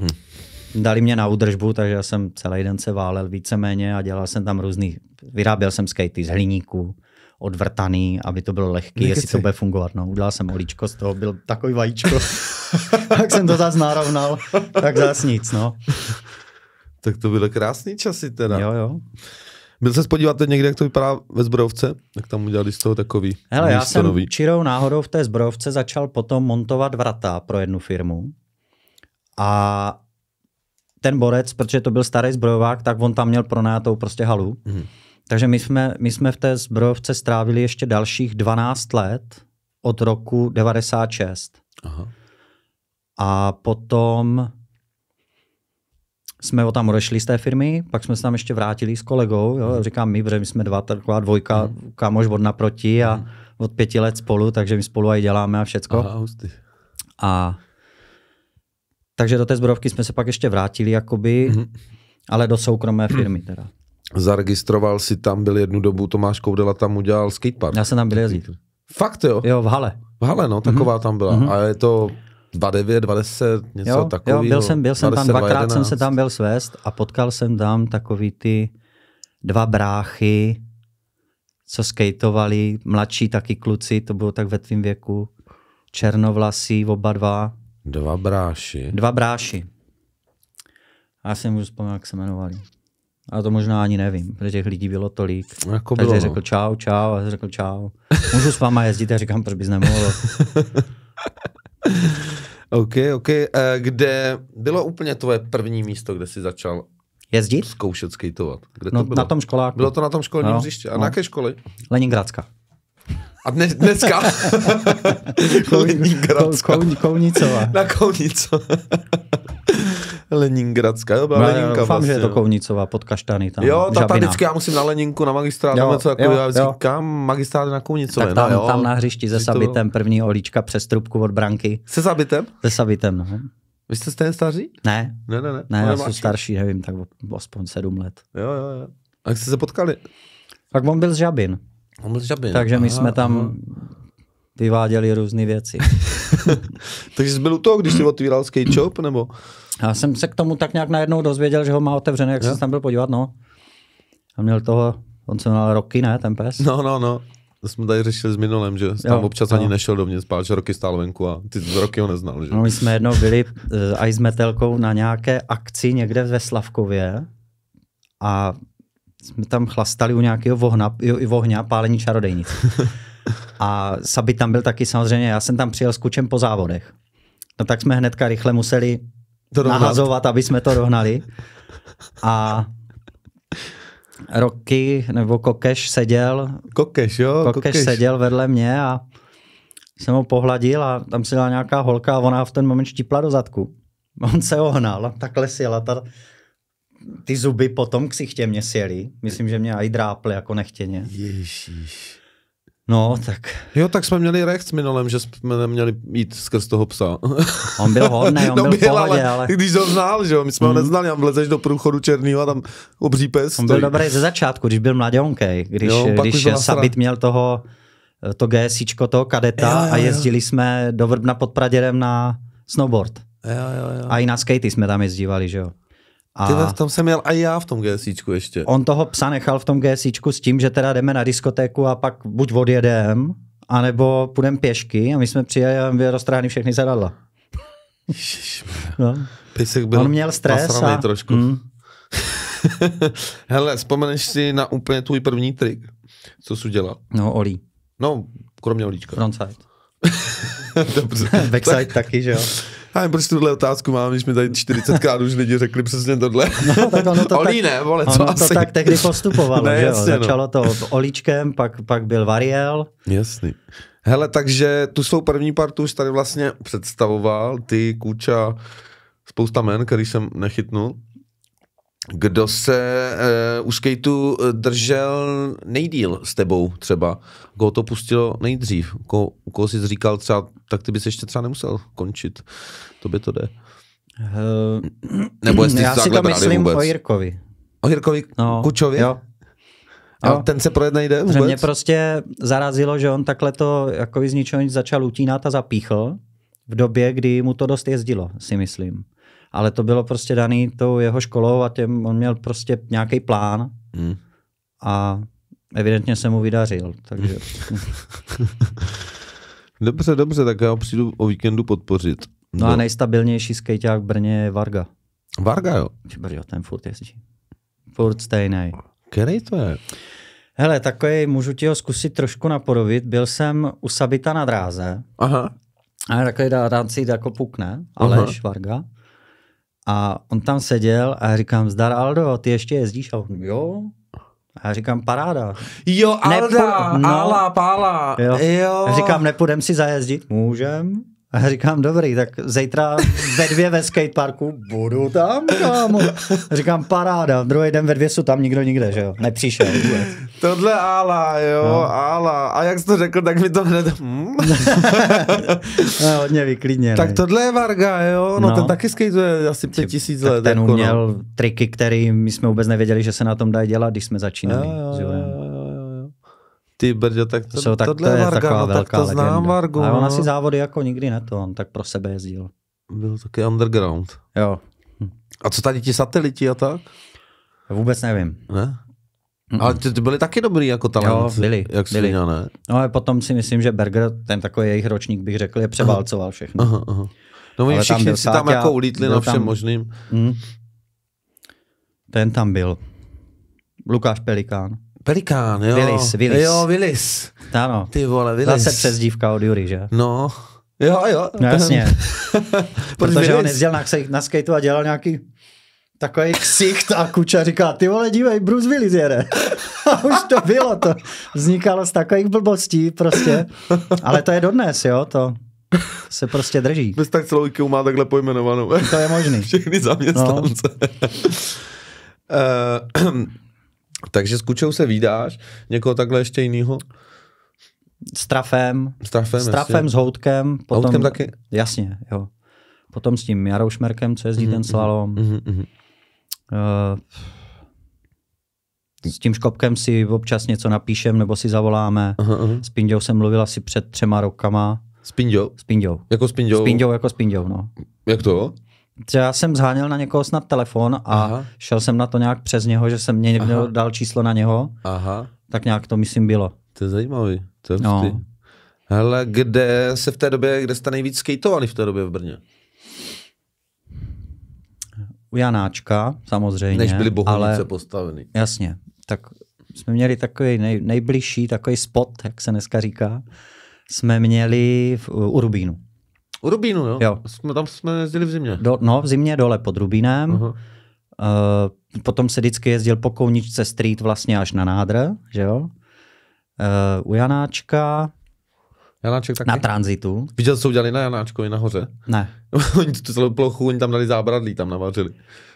Hm. Dali mě na údržbu, takže já jsem celý den se válel víceméně a dělal jsem tam různý, vyráběl jsem skatey z hliníku, odvrtaný, aby to bylo lehký, Nechci. jestli to bude fungovat. No, udělal jsem olíčko, z toho byl takový vajíčko, (laughs) tak jsem to zase narovnal, tak zase nic, no. Tak to byly krásný časy teda. Jo, jo. Byl se podívat někde, jak to vypadá ve zbrojovce? Jak tam udělali z toho takový Hele, já jsem nový. čirou náhodou v té zbrojovce začal potom montovat vrata pro jednu firmu. A ten borec, protože to byl starý zbrojovák, tak on tam měl pronátou prostě halu. Hmm. Takže my jsme, my jsme v té zbrojovce strávili ještě dalších 12 let od roku 96. Aha. A potom jsme o tam odešli z té firmy, pak jsme se tam ještě vrátili s kolegou, jo, hmm. říkám my, protože my jsme dva, taková dvojka, mm. kámoš od naproti a mm. od pěti let spolu, takže my spolu aj děláme a všecko. Aha, A takže do té zbrojovky jsme se pak ještě vrátili, jakoby, mm. ale do soukromé hmm. firmy teda. Zaregistroval si tam, byl jednu dobu, Tomáš Koudela tam udělal skatepark. Já jsem tam byl jezdit. Fakt jo? Jo, v hale. V hale, no, taková mm-hmm. tam byla. Mm-hmm. A je to 29, 20, něco jo, takového. Jo, byl jsem, byl jsem 20, tam dvakrát, 11. jsem se tam byl svést a potkal jsem tam takový ty dva bráchy, co skateovali, mladší taky kluci, to bylo tak ve tvém věku, černovlasí oba dva. Dva bráši. Dva bráši. Já si můžu vzpomínat, jak se jmenovali. A to možná ani nevím, protože těch lidí bylo tolik. Jako bylo, Takže řekl no. čau, čau, a řekl čau. Můžu s váma jezdit a říkám, proč bys nemohl. (laughs) OK, OK. Eh, kde bylo úplně tvoje první místo, kde jsi začal jezdit? Zkoušet skateovat. Kde no, to bylo? Na tom školáku. Bylo to na tom školním no, A no. na jaké školy? Leningradská. A dne, dneska? (laughs) Leningradska. Kounicová. Na Kounicová. Leningradská, jo, byla no, Leninka doufám, vlastně. že je vlastně, to Kovnicová pod Kaštany. Tam, jo, ta, ta vždycky já musím na Leninku, na magistrát, jo, něco jako, jo, já vždycky, kam magistrát na Kovnicové. Tak no, tam, no, jo, tam na hřišti se Sabitem, to... první olíčka přes trubku od branky. Se Sabitem? Se Sabitem, no. Vy jste stejně staří? Ne. Ne, ne, ne. Ne, já jsem starší, nevím, tak aspoň sedm let. Jo, jo, jo. A jak jste se potkali? Tak on byl z Žabin. On byl z Žabin. Takže my aha, jsme tam vyváděli různé věci. (laughs) Takže jsi byl u toho, když jsi otvíral skate shop, nebo? Já jsem se k tomu tak nějak najednou dozvěděl, že ho má otevřený, jak jsem tam byl podívat, no. A měl toho, on se měl roky, ne, ten pes? No, no, no. To jsme tady řešili s minulem, že jsi jo, tam občas jo. ani nešel do mě spát, že roky stál venku a ty roky ho neznal. Že? No, my jsme jednou byli uh, eh, i s Metelkou na nějaké akci někde ve Slavkově a jsme tam chlastali u nějakého vohna, i vohňa pálení čarodejnice. (laughs) A Sabi tam byl taky samozřejmě, já jsem tam přijel s kučem po závodech. No tak jsme hnedka rychle museli to nahazovat, aby jsme to dohnali. A Roky nebo Kokeš seděl. Kokeš, jo. Kokeš, Kokeš seděl vedle mě a jsem ho pohladil a tam seděla nějaká holka a ona v ten moment štípla do zadku. (laughs) On se ohnal, takhle sjela. Ta, ty zuby potom k si sichtě mě sjeli. Myslím, že mě i dráply jako nechtěně. Ježíš. No, tak. Jo, tak jsme měli recht minulem, že jsme neměli jít skrz toho psa. On byl hodný, (laughs) on no, byl, byl pohodě, ale, ale... Když ho znal, že jo, my jsme mm. ho mhm. neznali, a vlezeš do průchodu černýho a tam obří pes. On byl byl dobrý ze začátku, když byl mladionkej, když, jo, když Sabit měl toho, eh, to GSIčko, toho kadeta jo, jo, jo. a jezdili jsme do Vrbna pod Praděrem na snowboard. Jo, jo, jo. A i na skatey jsme tam jezdívali, že jo. A Ty, tam jsem měl a já v tom GSIčku ještě. On toho psa nechal v tom GSIčku s tím, že teda jdeme na diskotéku a pak buď odjedem, anebo půjdeme pěšky a my jsme přijeli a byly roztrhány všechny zadadla. No. byl On měl stres a... trošku. Mm. (laughs) Hele, vzpomeneš si na úplně tvůj první trik, co jsi udělal? No, olí. No, kromě olíčka. Frontside. (laughs) Dobře. (laughs) Backside tak, taky, že jo. Já proč tuhle otázku mám, když mi tady 40krát už lidi řekli přesně tohle. No, tak ono to (laughs) Olí ne, vole, co ono asi? to tak tehdy postupovalo, (laughs) ne, že jasně, jo? No. Začalo no. to Olíčkem, pak, pak byl Variel. Jasný. Hele, takže tu svou první partu už tady vlastně představoval, ty, Kůča, spousta men, který jsem nechytnul kdo se uh, u skateu eh, držel nejdíl s tebou třeba, koho to pustilo nejdřív, Ko, u koho jsi říkal třeba, tak ty bys ještě třeba nemusel končit, to by to jde. Uh, Nebo jestli (clears throat) já si to myslím vůbec. o Jirkovi. O Jirkovi no, Kučovi? Jo. A jo. ten se projet nejde vůbec? Že mě prostě zarazilo, že on takhle to jako z ničeho nic začal utínat a zapíchl v době, kdy mu to dost jezdilo, si myslím ale to bylo prostě daný tou jeho školou a těm, on měl prostě nějaký plán hmm. a evidentně se mu vydařil. Takže... (laughs) dobře, dobře, tak já přijdu o víkendu podpořit. No Do... a nejstabilnější skejťák v Brně je Varga. Varga, jo? Brďo, ten furt jezdí. Furt stejný. Který to je? Hele, takový, můžu ti ho zkusit trošku napodobit. Byl jsem u Sabita na dráze. Aha. A takový si jako pukne, Aleš Aha. Varga. A on tam seděl a já říkám, zdar Aldo, ty ještě jezdíš? A on, jo. A já říkám, paráda. Jo, Alda, Nepu- no. Ala, Pála. Jo. jo. Já říkám, nepůjdem si zajezdit? Můžem. A já říkám, dobrý, tak zítra ve dvě ve skateparku budu tam, kámo. A říkám, paráda, druhý den ve dvě jsou tam nikdo nikde, že jo, nepřišel vůbec. Tohle ála, jo, no. ála. A jak jsi to řekl, tak mi to hned... Hmm. (laughs) no, hodně vyklidně. Tak tohle je Varga, jo, no, no. ten taky skateuje asi pět tisíc let. Ten uměl jako, no. triky, který my jsme vůbec nevěděli, že se na tom dá dělat, když jsme začínali. Jo, jo, jo ty brďo, tak, to, so, tak tohle to je Varga, taková no, velká tak to legenda. znám Vargu. Ale on no. asi závody jako nikdy ne to, on tak pro sebe jezdil. Byl taky underground. Jo. Hm. A co tady ti sateliti a tak? Vůbec nevím. Ne? Mm-mm. Ale ty, ty byli taky dobrý jako talent. Jo, byli. Jak byli. Svíňa, ne? No a potom si myslím, že Berger, ten takový jejich ročník bych řekl, je převálcoval všechno. Aha, aha. No oni všichni tam si tam jako ulítli na všem tam... možným. Mm. Ten tam byl. Lukáš Pelikán. Pelikán, jo. Willis, Willis. Jo, Willis. Ano. Ty vole, Willis. Zase dívka od Jury, že? No. Jo, jo. No jasně. (laughs) Protože on jezdil na, na skateu a dělal nějaký takový ksicht a kuča říká, ty vole, dívej, Bruce Willis jede. (laughs) A už to bylo, to vznikalo z takových blbostí prostě. Ale to je dodnes, jo, to se prostě drží. Bez tak celou IQ má takhle pojmenovanou. To je možný. (laughs) Všechny zaměstnance. No. Eh, (clears throat) eh, takže s Kučou se výdáš? Někoho takhle ještě jiného? S Trafem. S Trafem, s, trafem, s Houtkem. Potom, Houtkem taky? Jasně, jo. Potom s tím Jarou Šmerkem, co jezdí mm-hmm, ten mhm, slalom. Mm-hmm, Uh, s tím Škopkem si občas něco napíšem nebo si zavoláme. Uh-huh. S Pindou jsem mluvil asi před třema rokama. S Pindou? S Pindou. Jako s Pindou? S Pindou, jako s Pindou, no. Jak to? já jsem zháněl na někoho snad telefon a Aha. šel jsem na to nějak přes něho, že jsem mě někdo Aha. dal číslo na něho. Aha. Tak nějak to myslím bylo. To je zajímavý. To je no. Hele, kde se v té době, kde jste nejvíc skateovali v té době v Brně? U Janáčka, samozřejmě. Než byly bohunice ale... postaveny. Jasně. Tak jsme měli takový nej, nejbližší, takový spot, jak se dneska říká, jsme měli v Urbínu. U Rubínu, jo? No. jo. Jsme, tam jsme jezdili v zimě. Do, no, v zimě dole pod Rubínem. Uh-huh. Uh, potom se vždycky jezdil po Kouničce Street vlastně až na nádr, že jo? Uh, u Janáčka. Janáček taky? Na tranzitu. Viděl, co udělali na Janáčkovi nahoře? Ne. (laughs) oni tu celou plochu, oni tam dali zábradlí, tam navařili.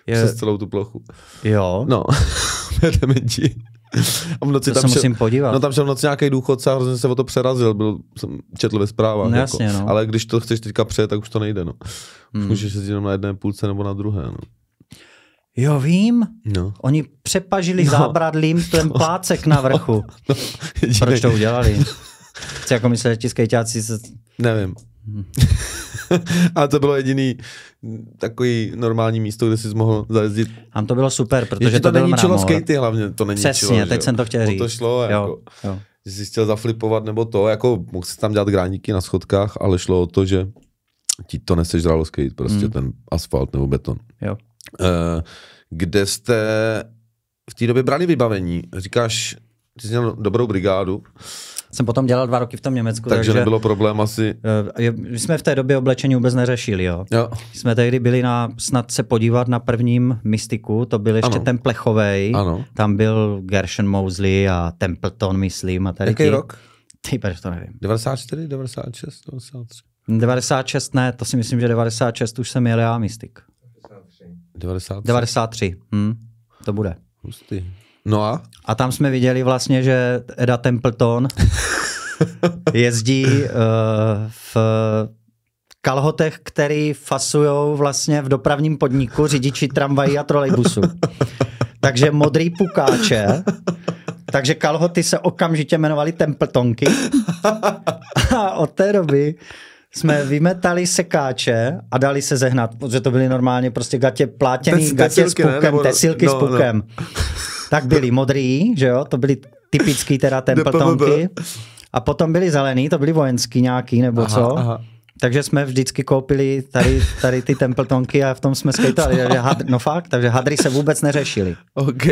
Je... Přes celou tu plochu. Jo. No, (laughs) dementi. (laughs) A v noci to tam se šel, musím podívat. No tam šel v noci nějaký důchodce a hrozně se o to přerazil, byl, jsem četl ve zprávách. No, jako. no. Ale když to chceš teďka přejet, tak už to nejde. No. hmm. můžeš se jenom na jedné půlce nebo na druhé. No. Jo, vím. No. Oni přepažili no. zábradlím ten (laughs) no. plácek na vrchu. No. No. Proč to udělali? Chci jako myslel, že ti se... Nevím. Hmm. (laughs) a to bylo jediný, takový normální místo, kde jsi mohl zajezdit. Tam to bylo super, protože Ještě to, to není čilo skatey hlavně, to není Přesně, čilo, teď jsem to chtěl říct. to šlo, jo, jako, jo. že jsi chtěl zaflipovat nebo to, jako mohl jsi tam dělat gráníky na schodkách, ale šlo o to, že ti to nesežralo skate, prostě mm. ten asfalt nebo beton. Jo. Eh, kde jste v té době brali vybavení? Říkáš, ty jsi měl dobrou brigádu, jsem potom dělal dva roky v tom Německu. Takže, takže nebylo problém asi. Eh, my jsme v té době oblečení vůbec neřešili. Jo? Jo. Jsme tehdy byli na, snad se podívat na prvním mystiku, to byl ještě ano. ten plechovej. Ano. Tam byl Gershon Mosley a Templeton, myslím. A tady Jaký ty... rok? Ty, to nevím. 94, 96, 93. 96 ne, to si myslím, že 96 už jsem jel já Mystik. 93. 93. 93. Hm, to bude. Hustý. No a? A tam jsme viděli vlastně, že Eda Templeton (laughs) jezdí uh, v kalhotech, který fasujou vlastně v dopravním podniku řidiči tramvají a trolejbusu. Takže modrý pukáče, takže kalhoty se okamžitě jmenovaly Templetonky. A od té doby jsme vymetali sekáče a dali se zehnat, protože to byly normálně prostě gatě plátěný, Te, gatě tesilky, s no, no. pukem, ne, nebo, tesilky no, s pukem. No tak byli modrý, že jo, to byli typický teda templtonky. A potom byli zelený, to byli vojenský nějaký nebo aha, co. Aha. Takže jsme vždycky koupili tady, tady ty templtonky a v tom jsme skejtali. Takže had, no fakt, takže hadry se vůbec neřešili. OK.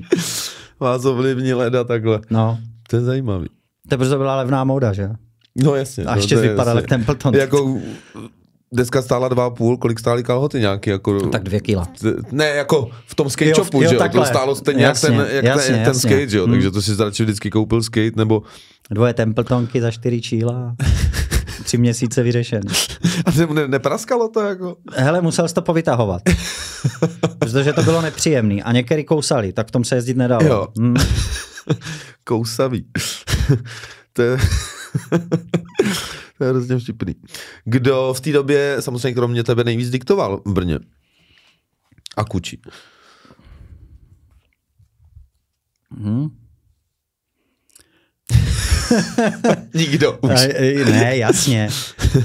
(laughs) Vás ovlivní leda takhle. No. To je zajímavý. To byla levná móda, že? No jasně. A no, ještě no, vypadal jak Jako deska stála dva půl, kolik stály kalhoty nějaký? Jako, no, tak dvě kila. Ne, jako v tom skate shopu, jo, jo, jo, to stálo stejně jak ten, jak jasně, ten, ten skate, že jo, hmm. takže to si radši vždycky koupil skate, nebo... Dvoje templetonky za čtyři číla. (laughs) tři měsíce vyřešen. A ne, nepraskalo to jako? Hele, musel jsi to povytahovat. (laughs) protože to bylo nepříjemné. A některý kousali, tak v tom se jezdit nedalo. Jo. Hmm. (laughs) Kousavý. to je je hrozně vtipný. Kdo v té době samozřejmě kromě tebe nejvíc diktoval v Brně? A Kuči. Hmm. (laughs) Nikdo už. ne, jasně.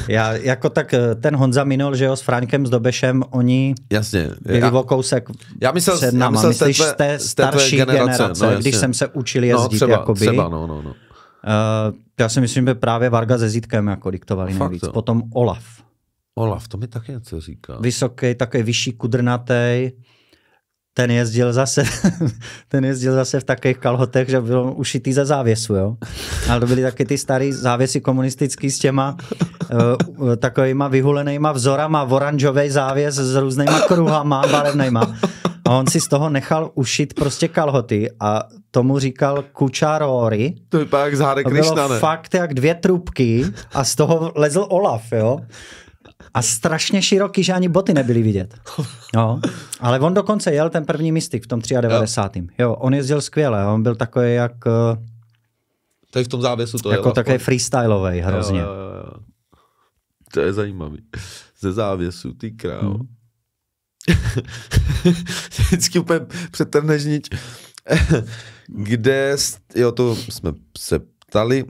Já, jako tak eh, ten Honza Minul, že jo, s Frankem, s Dobešem, oni jasně, byli já, o kousek já myslel, před náma. Já myslel Myslíš z té starší generace, generace no, když jsem se učil no, jezdit. No, třeba, jakoby. třeba no, no, no. Uh, já si myslím, že právě Varga se Zítkem jako diktovali Fakt nejvíc. To. Potom Olaf. Olaf, to mi taky něco říká. Vysoký, takový vyšší, kudrnatý ten jezdil zase, (laughs) ten jezdil zase v takových kalhotech, že byl ušitý za závěsu, jo. Ale to byly taky ty starý závěsy komunistický s těma uh, takovýma vyhulenýma vzorama, oranžový závěs s různýma kruhama, barevnýma. A on si z toho nechal ušit prostě kalhoty a tomu říkal kučarory. To vypadá jak z Bylo Krishna, ne? fakt jak dvě trubky a z toho lezl Olaf, jo. A strašně široký, že ani boty nebyly vidět. No. Ale on dokonce jel ten první mystik v tom 93. Jo, jo on jezdil skvěle, on byl takový jak... Eh, Tady v tom závěsu to Jako takový freestyleový hrozně. Jo, jo, jo. To je zajímavý. Ze závěsu, ty král. Hmm. (laughs) Vždycky úplně nič. (laughs) Kde, jo, to jsme se ptali.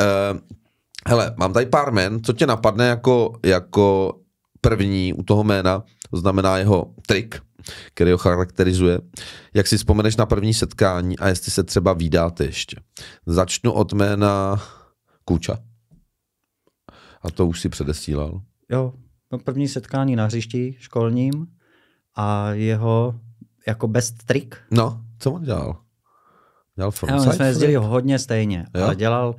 Eh, Hele, mám tady pár men, co tě napadne jako, jako první u toho jména, to znamená jeho trik, který ho charakterizuje. Jak si vzpomeneš na první setkání a jestli se třeba vydáte ještě. Začnu od jména Kuča. A to už si předesílal. Jo, no první setkání na hřišti školním a jeho jako best trik. No, co on dělal? Dělal frontside? No, my jsme jezdili hodně stejně, jo? ale dělal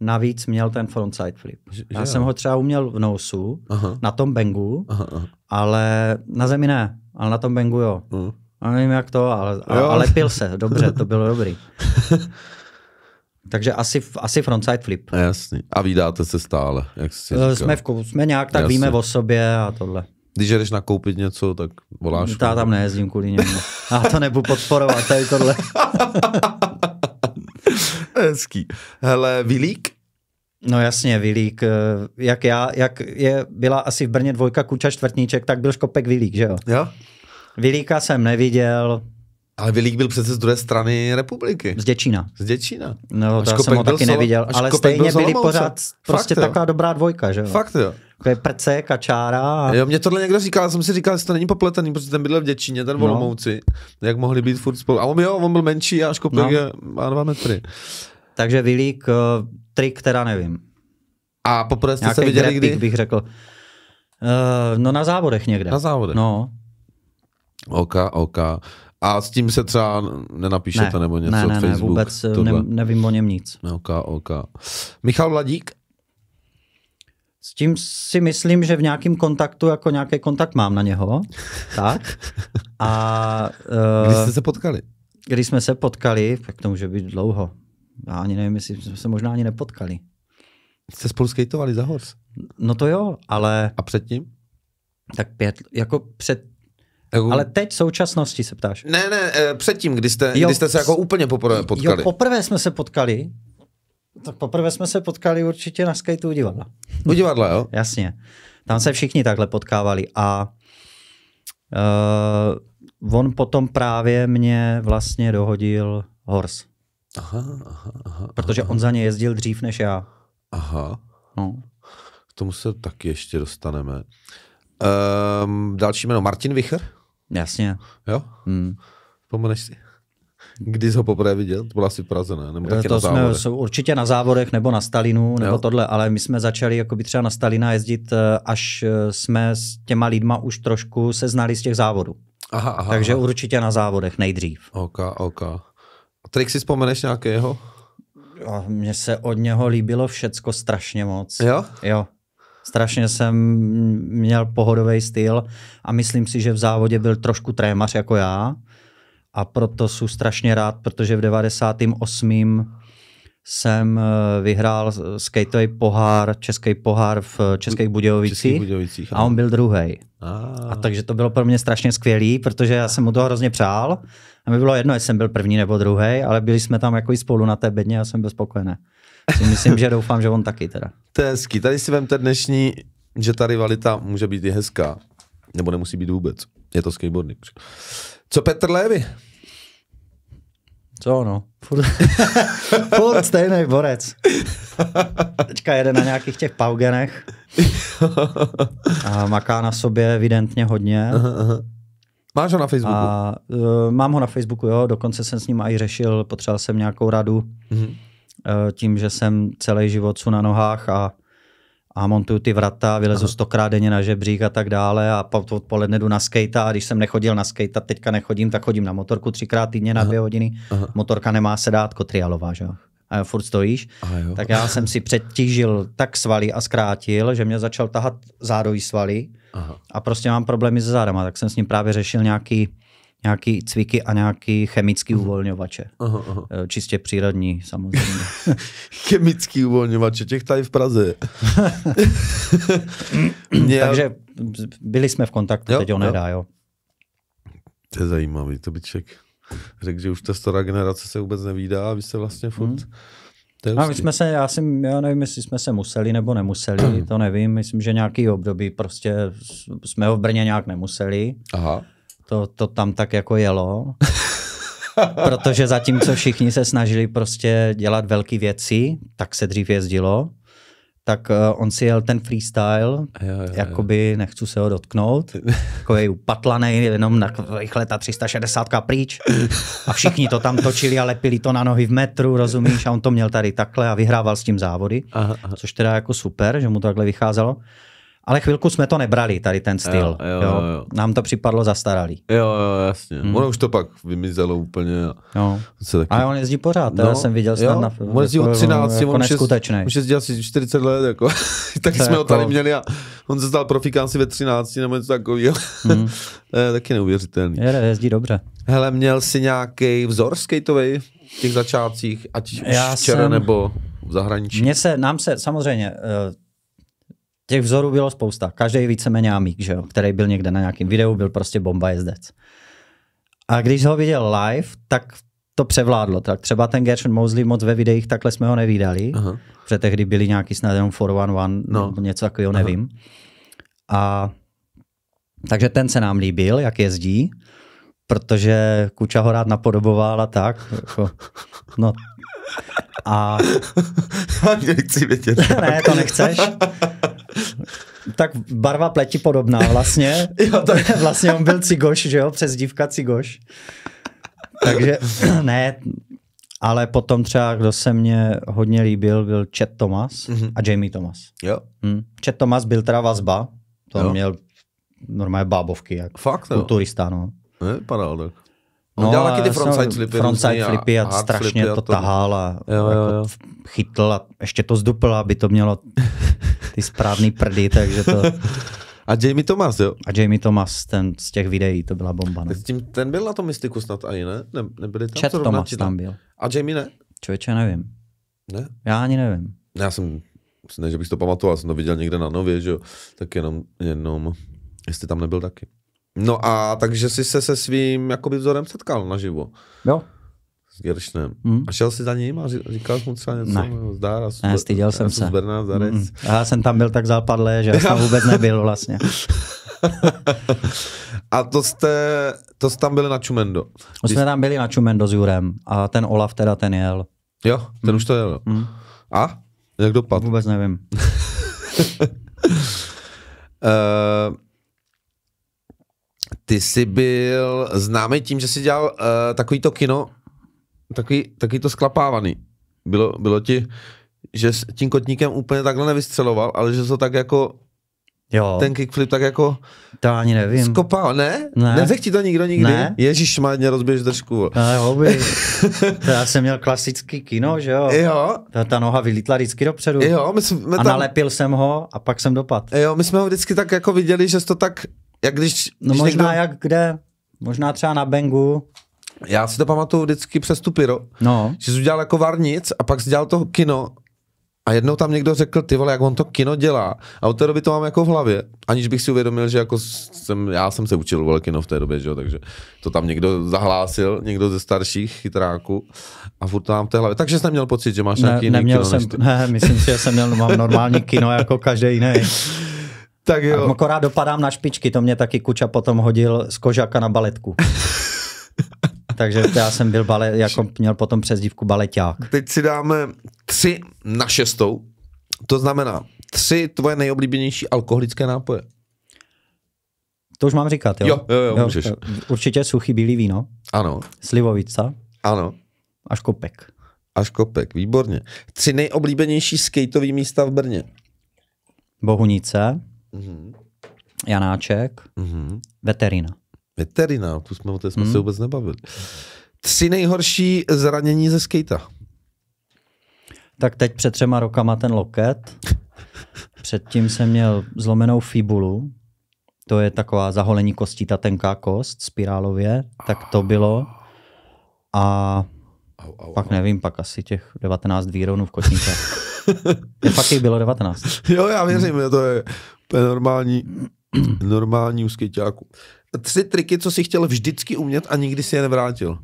navíc měl ten frontside flip. Že, Já jo. jsem ho třeba uměl v nosu, aha. na tom bengu, aha, aha. ale na zemi ne, ale na tom bengu jo. Uh. No. A nevím jak to, ale, jo. ale pil se, dobře, to bylo dobrý. (laughs) Takže asi, asi frontside flip. Jasný. A vydáte se stále, jak jsi eh, říkal. Jsme, v, jsme nějak tak Jasný. víme o sobě a tohle. Když jdeš nakoupit něco, tak voláš. Já tam nejezdím kvůli němu. Já to nebudu podporovat, tady tohle. (laughs) (laughs) Hezký. Hele, Vilík? No jasně, Vilík. Eh, jak, já, jak je, byla asi v Brně dvojka Kuča Čtvrtníček, tak byl Škopek Vilík, že jo? Jo. Vilíka jsem neviděl. Ale Vilík byl přece z druhé strany republiky. Z Děčína. Z Děčína. No, to jsem ho taky neviděl, ale stejně byli pořád Fakt, prostě jo. taková dobrá dvojka, že jo? Fakt jo je prce, kačára. A... Jo, mě tohle někdo říkal, jsem si říkal, že to není popletený, protože ten bydlel v Děčíně, ten Volomouci, no. jak mohli být furt spolu. A on, jo, on byl menší a Škopek no. je, má dva metry. Takže Vilík, eh, trik teda nevím. A poprvé jste Nějaký se viděli kdy? bych řekl. Uh, no na závodech někde. Na závodech. No. OK, OK. A s tím se třeba nenapíšete ne, nebo něco ne, ne, od Facebooku? Ne, vůbec eh, ne, nevím o něm nic. OK, OK. Michal Vladík? S tím si myslím, že v nějakém kontaktu, jako nějaký kontakt mám na něho. Tak. A, uh, eh, Kdy jste se potkali? Když jsme se potkali, tak to může být dlouho. Já ani nevím, jestli jsme se možná ani nepotkali. Jste spolu skateovali za hors? No to jo, ale... A předtím? Tak pět, jako před... Egu. Jako- ale teď v současnosti se ptáš. Ne, ne, eh, předtím, kdy jste, jo, kdy jste se jako úplně poprvé potkali. Jo, poprvé jsme se potkali tak poprvé jsme se potkali určitě na skateu u divadla. U divadla, jo? Jasně. Tam se všichni takhle potkávali a uh, on potom právě mě vlastně dohodil Hors. Aha, aha, aha. Protože aha. on za ně jezdil dřív než já. Aha. No. K tomu se taky ještě dostaneme. Um, další jméno Martin Vicher? Jasně. Jo? Hmm. Pomeneš si? Kdy jsi ho poprvé viděl? To bylo asi v Praze, ne? Nebo eh, to na jsme, určitě na závodech nebo na Stalinu, nebo jo. tohle, ale my jsme začali jako by třeba na Stalina jezdit, eh, až eh, jsme s těma lidma už trošku se znali z těch závodů. Aha, aha, Takže aha. určitě na závodech nejdřív. Ok, ok. A trik si vzpomeneš nějakého? mně se od něho líbilo všecko strašně moc. Jo? Jo. Strašně jsem měl pohodový styl a myslím si, že v závodě byl trošku trémař jako já a proto jsou strašně rád, protože v 98. jsem eh, vyhrál skateový pohár, český pohár v Českých Budějovicích, Budějovicích a on byl druhý. A... a takže to bylo pro mě strašně skvělý, protože já jsem mu to hrozně přál a mi bylo jedno, jestli jsem byl první nebo druhý, ale byli jsme tam jako i spolu na té bedně a jsem byl spokojený. Myslím, že doufám, že on taky teda. To je hezký. Tady si vem ten dnešní, že ta rivalita může být i hezká. Nebo nemusí být vůbec. Je to skateboarding. Co Petr Lévy? Co no? Furt, (laughs) furt stejný borec. Teďka jede na nějakých těch paugenech. A maká na sobě evidentně hodně. Aha, aha. Máš ho na Facebooku? A, uh, mám ho na Facebooku, jo. Dokonce jsem s ním i řešil, potřeboval jsem nějakou radu. Mm-hmm. Uh, tím, že jsem celý život su na nohách a a montuju ty vrata, vylezu stokrát denně na žebřík a tak dále a odpoledne jdu na skate a když jsem nechodil na skate a teďka nechodím, tak chodím na motorku třikrát týdně na Aha. dvě hodiny. Aha. Motorka nemá sedátko trialová, že a furt stojíš, a tak já jsem si přetížil tak svaly a zkrátil, že mě začal tahat zádový svaly Aha. a prostě mám problémy se zádama, tak jsem s ním právě řešil nějaký nějaký cviky a nějaký chemický mhm. uvolňovače. Aha, aha. Eh, čistě přírodní samozřejmě. (laughs) chemický uvolňovače, těch tady v Praze. (laughs) Mě... Takže byli jsme v kontaktu, jo, teď on nedá, jo. To je zajímavý, to by člověk řekl, že už ta stará generace se vůbec nevídá a vy se vlastně furt... Hmm. No, my jsme se, já, si, já nevím, jestli jsme se museli nebo nemuseli, (clears throat) to nevím. Myslím, že nějaký období prostě jsme ho v Brně nějak nemuseli. Aha to, to tam tak jako jelo. (laughs) Protože zatímco všichni se snažili prostě dělat velké věci, tak se dřív jezdilo, tak uh, on si jel ten freestyle, jo, jo, jakoby nechci se ho dotknout, takový upatlaný, jenom na rychle ta 360 pryč a všichni to tam točili a lepili to na nohy v metru, rozumíš, a on to měl tady takhle a vyhrával s tím závody, aha, aha. což teda jako super, že mu to takhle vycházelo ale chvilku jsme to nebrali, tady ten styl. Jo, jo, jo. Jo. Nám to připadlo zastaralý. Jo, jo, jasně. Mm. Ono už to pak vymizelo úplně. Jo. Se taky... A on jezdí pořád, no, já jsem viděl snad jo. na filmu. On jezdí od 13, jako, jako on neskutečný. Už jezdí asi 40 let, jako. (laughs) taky jsme jako... ho tady jako- měli a on se stal profikán si ve 13 nebo něco takového. Mm. (laughs) je taky neuvěřitelný. Je, jezdí dobře. Hele, měl jsi nějaký vzor skateový v těch začátcích, ať už já včera jsem... nebo v zahraničí? Mně se, nám se, samozřejmě, uh, těch vzorů bylo spousta. Každý víceméně amík, že jo, který byl někde na nějakém videu, byl prostě bomba jezdec. A když ho viděl live, tak to převládlo. Tak třeba ten Gershon Mosley moc ve videích takhle jsme ho nevídali, Aha. protože tehdy byli nějaký snad jenom 411, no. něco takového, nevím. Aha. A takže ten se nám líbil, jak jezdí, protože Kuča ho rád napodoboval a tak. Jako, no. A... (laughs) Nechci vědět. (laughs) ne, to nechceš. (laughs) tak barva pleti podobná vlastně. (laughs) jo, to... (laughs) vlastně on byl cigoš, že jo, přes dívka cigoš. Takže (clears throat) ne, ale potom třeba, kdo se mně hodně líbil, byl Chet Thomas mm-hmm. a Jamie Thomas. Jo. Mm. Chet Thomas byl teda vazba, to jo. měl normálně bábovky, jak Fakt, turista, no. Vypadal tak. On no, dělal taky ty frontside flipy. Frontside flipy a, a strašně flipy a to, to tahal a jo, jo, jako jo. chytl a ještě to zdupl, aby to mělo ty správný prdy, takže to... A Jamie Thomas, jo? A Jamie Thomas, ten z těch videí, to byla bomba, ne? tím, ten byl na tom mystiku snad ani, ne? ne nebyli tam Chad to Thomas tam byl. A Jamie ne? Člověče, nevím. Ne? Já ani nevím. Já jsem, ne, že bych to pamatoval, jsem to viděl někde na nově, že jo? Tak jenom, jenom, jestli tam nebyl taky. No a takže jsi se se svým jakoby vzorem setkal naživo. Jo, s Geršnem. Hmm. A šel jsi za ním a říkal jsi mu třeba něco? Ne. No, zdára, super, ne, styděl jsem se. Berná, mm. Já jsem tam byl tak západlé, že já tam vůbec nebyl vlastně. (laughs) a to jste, to jste tam byli na Čumendo? Když... jsme tam byli na Čumendo s Jurem a ten Olaf teda ten jel. Jo, ten mm. už to jel. Mm. A? Jak dopad? Vůbec nevím. uh, (laughs) ty jsi byl známý tím, že jsi dělal uh, takovýto kino taky, taky to sklapávaný. Bylo, bylo ti, že s tím kotníkem úplně takhle nevystřeloval, ale že to tak jako Jo. Ten kickflip tak jako... To ani nevím. Skopal, ne? Ne. Neřekl ti to nikdo nikdy? Ne. Ježíš má mě rozbiješ držku. Ne, no, (laughs) to já jsem měl klasický kino, že jo? Jo. Ta, ta noha vylítla vždycky dopředu. Jo, my jsme a tam... nalepil jsem ho a pak jsem dopad. Jo, my jsme ho vždycky tak jako viděli, že to tak, jak když... No když možná někdo... jak kde, možná třeba na Bengu, já si to pamatuju vždycky přes tu pyro, no. že jsi udělal jako varnic a pak jsi dělal to kino a jednou tam někdo řekl, ty vole, jak on to kino dělá. A od té doby to mám jako v hlavě. Aniž bych si uvědomil, že jako jsem, já jsem se učil vole kino v té době, že jo, takže to tam někdo zahlásil, někdo ze starších chytráků a furt to mám v té hlavě. Takže jsem měl pocit, že máš ne, nějaký neměl kino jsem, (laughs) Ne, myslím si, že jsem měl, mám normální kino jako každý jiný. (laughs) Tak jo. A akorát dopadám na špičky, to mě taky Kuča potom hodil z kožáka na baletku. (laughs) takže já jsem byl bale, jako měl potom přezdívku baleťák. Teď si dáme tři na šestou, to znamená tři tvoje nejoblíbenější alkoholické nápoje. To už mám říkat, jo? Jo, jo, jo, jo můžeš. Určitě suchý bílý víno. Ano. Slivovica. Ano. Až kopek. Až kopek. výborně. Tři nejoblíbenější skateový místa v Brně. Bohunice. Mhm. Janáček. Mm-hmm. Veterina. Veterina, tu jsme o té jsme hmm. se vůbec nebavili. Tři nejhorší zranění ze skejta. Tak teď před třema rokama ten loket. Předtím jsem měl zlomenou fibulu. To je taková zaholení kostí, ta tenká kost, spirálově. Tak to bylo. A Au, au, pak au. nevím, pak asi těch 19 výronů v kotníce. je, fakt jich bylo 19. Jo, já věřím, hmm. to je, to je normální, normální u skejťáku tři triky, co si chtěl vždycky umět a nikdy si je nevrátil.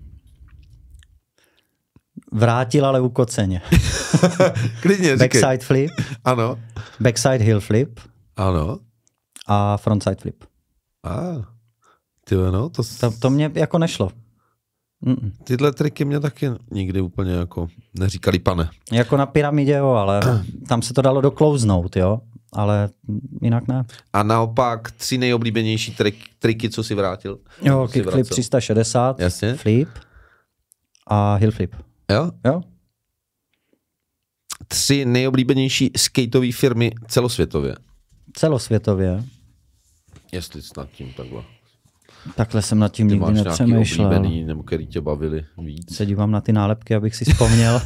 Vrátil, ale ukoceně. (laughs) Klidně, říkej. Backside flip. Ano. Backside hill flip. Ano. A frontside flip. A, ty no, to... to... To mě jako nešlo. Mm-mm. Tyhle triky mě taky nikdy úplně jako neříkali pane. Jako na pyramidě, jo, ale tam se to dalo doklouznout, jo ale jinak ne. A naopak tři nejoblíbenější trik, triky, co si vrátil? Jo, kickflip 360, Jasně. flip a hill flip. Jo? Jo. Tři nejoblíbenější skateové firmy celosvětově. Celosvětově? Jestli snad tím takhle. Takhle jsem nad tím Ty nikdy nepřemýšlel. Ty nebo který tě bavili víc. Se dívám na ty nálepky, abych si vzpomněl.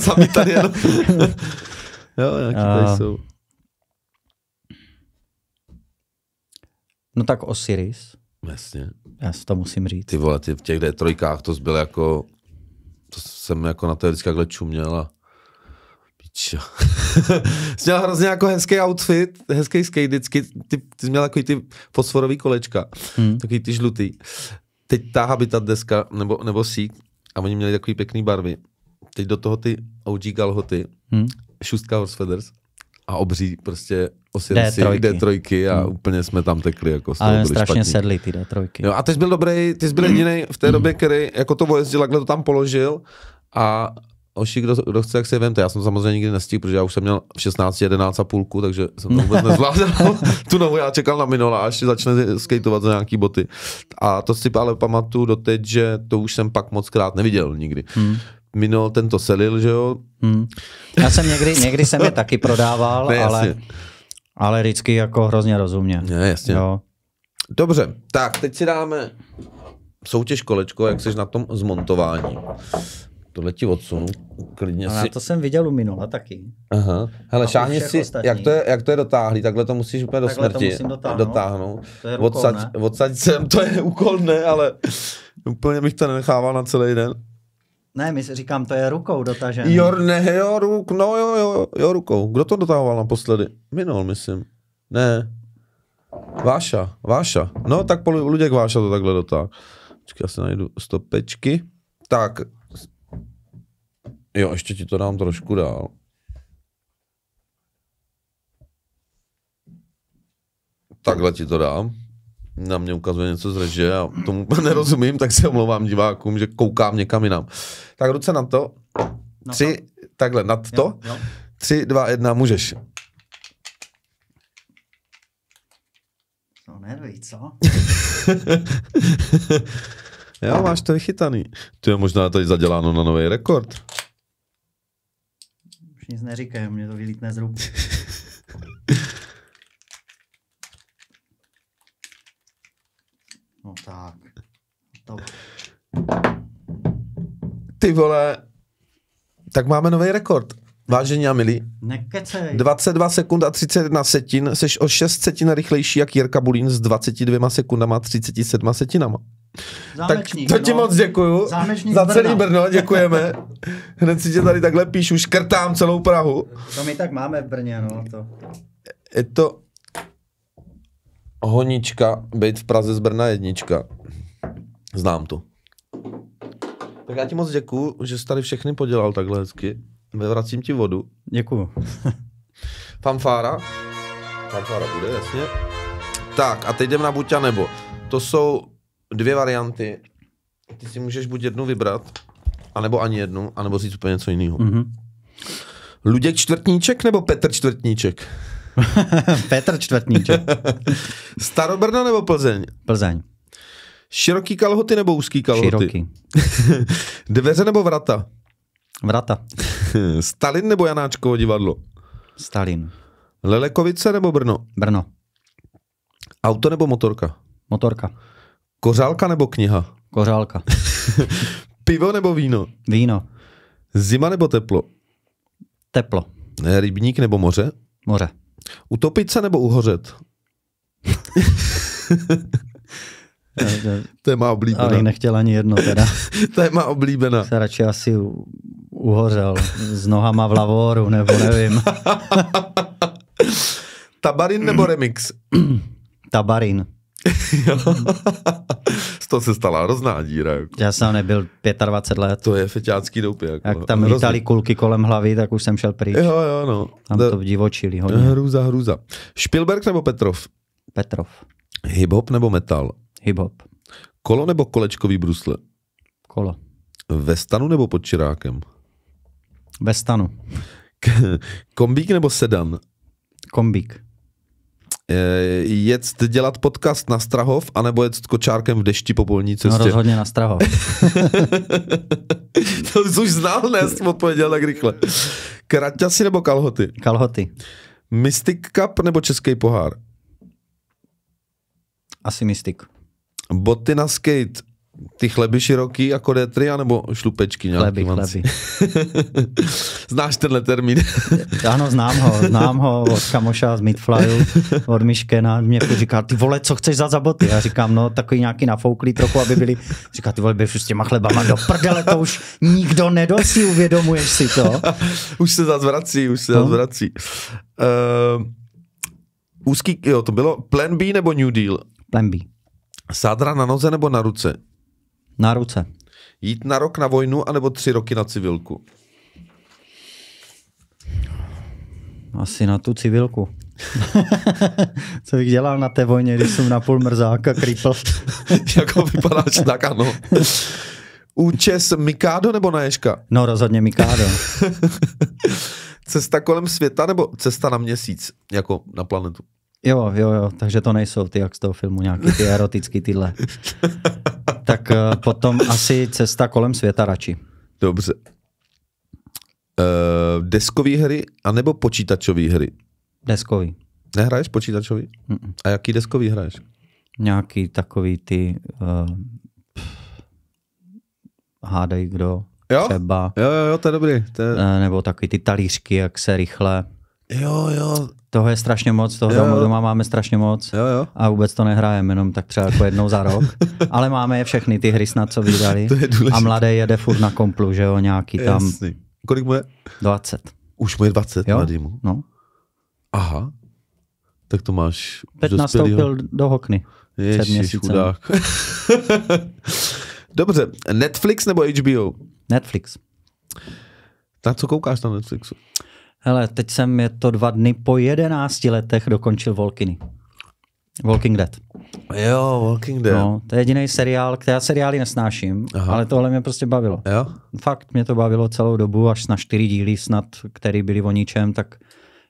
Sami (laughs) tady (laughs) (laughs) jo, jaký a... tady jsou. No tak Osiris. Jasně. Já si to musím říct. Ty vole, ty v těch trojkách to zbyl jako, to jsem jako na to vždycky takhle čuměl a pičo. (laughs) jsi měl hrozně jako hezký outfit, hezký skate vždycky, ty, ty jsi měl takový ty fosforový kolečka, hmm. takový ty žlutý. Teď ta Habitat deska, nebo, nebo sík, a oni měli takový pěkný barvy. Teď do toho ty OG galhoty, hmm. šustka horse feathers a obří prostě osilci D3, D3 a hmm. úplně jsme tam tekli. Jako a byli strašně špatní. sedli ty D3. Jo, a ty jsi byl dobrý, ty jsi byl jediný v té hmm. době, který jako to vojezdil, takhle to tam položil a Oši, kdo, kdo chce, jak se vemte. Já jsem samozřejmě nikdy nestihl, protože já už jsem měl v 16, 11 a půlku, takže jsem to vůbec (laughs) nezvládal. (laughs) tu nohu já čekal na minula, až si začne skateovat za nějaký boty. A to si ale pamatuju doteď, že to už jsem pak moc krát neviděl nikdy. Hmm minul tento selil, že jo? Hmm. Já jsem někdy, někdy jsem je (laughs) taky prodával, ne, ale, ale vždycky jako hrozně rozumně. Ne, jasně. Jo. Dobře, tak teď si dáme soutěž kolečko, jak jsi na tom zmontování. Tohle ti odsunu. Klidně si... to jsem viděl u minula taky. Aha. Hele, šáhni jako si, jak to, je, jak to je dotáhlý, takhle to musíš úplně do takhle smrti to musím dotáhnout. dotáhnout. To je odsaď, odsaď jsem, to je úkol, ne, ale úplně bych to nenechával na celý den. Ne, my si říkám, to je rukou dotažený. Jo, ne, jo, ruk, no jo, jo, jo, rukou. Kdo to dotahoval naposledy? Minul, myslím. Ne. Váša, Váša. No, tak po Luděk Váša to takhle dotáhl. Počkej, já si najdu stopečky. Tak. Jo, ještě ti to dám trošku dál. Takhle ti to dám na mě ukazuje něco z reže a tomu nerozumím, tak se omlouvám divákům, že koukám někam jinam. Tak ruce na to. Tři, na to. takhle, nad to. Jo, jo. Tři, dva, jedna, můžeš. No nervy, co? (laughs) jo, máš to vychytaný. To je možná tady zaděláno na nový rekord. Už nic neříkej, mě to vylítne z ruky. (laughs) No tak. To... Ty vole, tak máme nový rekord. Vážení a milí. Nekecej. 22 sekund a 31 setin, jsi o 6 setin rychlejší jak Jirka Bulín s 22 sekundama a 37 setinama. Zámečník, tak to ti no. moc děkuju. Zámečník Za celý Brno, Brno děkujeme. Hned si tě tady takhle píšu, škrtám celou Prahu. To my tak máme v Brně, no. To. Je to honička být v Praze z Brna jednička. Znám to. Tak já ti moc děkuju, že jsi tady všechny podělal takhle hezky. Vyvracím ti vodu. Děkuju. (laughs) Fanfára. Fanfára bude, jasně. Tak a teď jdem na buď a nebo. To jsou dvě varianty. Ty si můžeš buď jednu vybrat, anebo ani jednu, anebo říct úplně něco jiného. Mm-hmm. Luděk Čtvrtníček nebo Petr Čtvrtníček? (laughs) Petr Čtvrtníček. (laughs) Starobrno nebo Plzeň? Plzeň. Široký kalhoty nebo úzký kalhoty? Široký. (laughs) Dveře nebo vrata? Vrata. Stalin nebo Janáčkovo divadlo? Stalin. Lelekovice nebo Brno? Brno. Auto nebo motorka? Motorka. Kořálka nebo kniha? Kořálka. Pivo nebo víno? Víno. Zima nebo teplo? Teplo. Rybník nebo moře? Moře. Utopit se nebo uhořet? (laughs) to je má oblíbená. Ale nechtěl ani jedno teda. (laughs) to je má oblíbená. Se radši asi uhořel s nohama v lavoru, nebo nevím. (laughs) Tabarin nebo remix? (clears throat) Tabarin z (laughs) toho se stala hrozná díra. Jako. Já jsem nebyl 25 let. To je feťácký doupě. Jako. Jak tam Hrozně. lítali kulky kolem hlavy, tak už jsem šel pryč. Jo, jo, no. Tam da... to divočili hodně. Hruza, hruza. Špilberg nebo Petrov? Petrov. Hip-hop nebo metal? Hip-hop. Kolo nebo kolečkový brusle? Kolo. Ve stanu nebo pod čirákem? Ve stanu. Kombík nebo sedan? Kombík. Eh, jet dělat podcast na Strahov, anebo jet s kočárkem v dešti po polní no, cestě? No rozhodně na Strahov. (laughs) to jsi už znal, ne? Jsem odpověděl tak rychle. Kraťasy nebo kalhoty? Kalhoty. Mystic Cup nebo Český pohár? Asi Mystic. Boty na skate ty chleby široký jako detry, anebo šlupečky nějaký? Chleby, chleby. (laughs) Znáš tenhle termín? (laughs) ano, znám ho, znám ho od kamoša z Midflyu, od Miškena, mě říká, ty vole, co chceš za zaboty? Já říkám, no takový nějaký nafouklý trochu, aby byli, říká, ty vole, běž už s těma chlebama do prdele, to už nikdo nedosí, uvědomuješ si to. (laughs) už se zazvrací, už se no. zazvrací. Uh, ehm, úzký, jo, to bylo Plan B nebo New Deal? Plan B. Sádra na noze nebo na ruce? Na ruce. Jít na rok na vojnu anebo tři roky na civilku? Asi na tu civilku. (laughs) Co bych dělal na té vojně, když jsem na půl mrzáka krýpl. (laughs) jako vypadáš tak, ano. Účes Mikádo nebo na No rozhodně Mikádo. (laughs) cesta kolem světa nebo cesta na měsíc, jako na planetu? Jo, jo, jo, takže to nejsou ty, jak z toho filmu, nějaký ty erotický tyhle. (laughs) tak uh, potom asi cesta kolem světa radši. Dobře. Uh, eh, deskové hry anebo počítačové hry? Deskový. Nehraješ počítačový? Mm-mm. A jaký deskový hraješ? Nějaký takový ty uh, eh, pff, hádej kdo, jo? třeba. Jo, jo, jo, to je dobrý. To je... Uh, nebo takový ty talířky, jak se rychle Jo, jo. Toho je strašně moc, toho jo, jo. doma máme strašně moc jo, jo. a vůbec to nehrajeme, jenom tak třeba jako jednou za rok. (laughs) Ale máme je všechny ty hry snad, co vydali. (laughs) to je důležité. a mladý jede furt na komplu, že jo, nějaký tam. Jasný. Kolik mu je? 20. Už mu je 20 jo? mladýmu? No. Aha. Tak to máš Teď nastoupil do hokny. Ježiš, chudák. (laughs) Dobře, Netflix nebo HBO? Netflix. Na co koukáš na Netflixu? Hele, teď jsem, je to dva dny po jedenácti letech dokončil Volkiny. Walking Dead. Jo, Walking Dead. No, to je jediný seriál, který já seriály nesnáším, Aha. ale tohle mě prostě bavilo. Jo? Fakt mě to bavilo celou dobu, až na čtyři díly snad, který byly o ničem, tak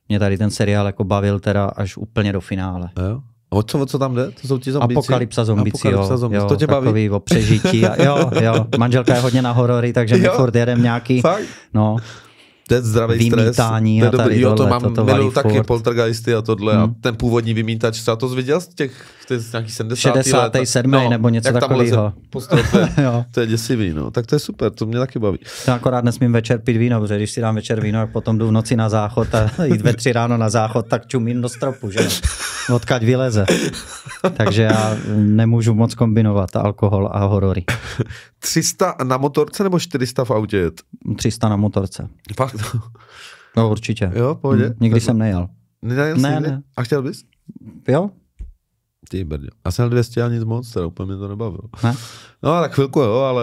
mě tady ten seriál jako bavil teda až úplně do finále. Jo? O co, o co tam jde? To jsou ti zombici? Apokalypsa zombici, Apokalypsa zombici. jo. To tě baví? Takový o přežití. A, jo, jo. (laughs) Manželka je hodně na horory, takže jo? my furt jedem nějaký. Fakt? No, to je zdravý vymítání stres. A to dobrý, tady jo, to mám, to miluju taky furt. poltergeisty a tohle. Hmm. A ten původní vymítač, třeba to viděl z těch to je nějaký 70. 67. Let, no, nebo něco takového. (laughs) to je děsivý, no. Tak to je super, to mě taky baví. Já akorát nesmím večer pít víno, protože když si dám večer víno, a potom jdu v noci na záchod a (laughs) jít ve tři ráno na záchod, tak čumím do stropu, že Odkaď vyleze. Takže já nemůžu moc kombinovat alkohol a horory. 300 (laughs) na motorce nebo 400 v autě jet? 300 na motorce. Fakt? No určitě. Jo, pohodě. Hm, nikdy tak... jsem nejel. Nejel ne, ne. A chtěl bys? Jo, ty brdě. Já jsem na 200 a nic moc, teda úplně mě to nebavilo. Ne? No a tak chvilku jo, ale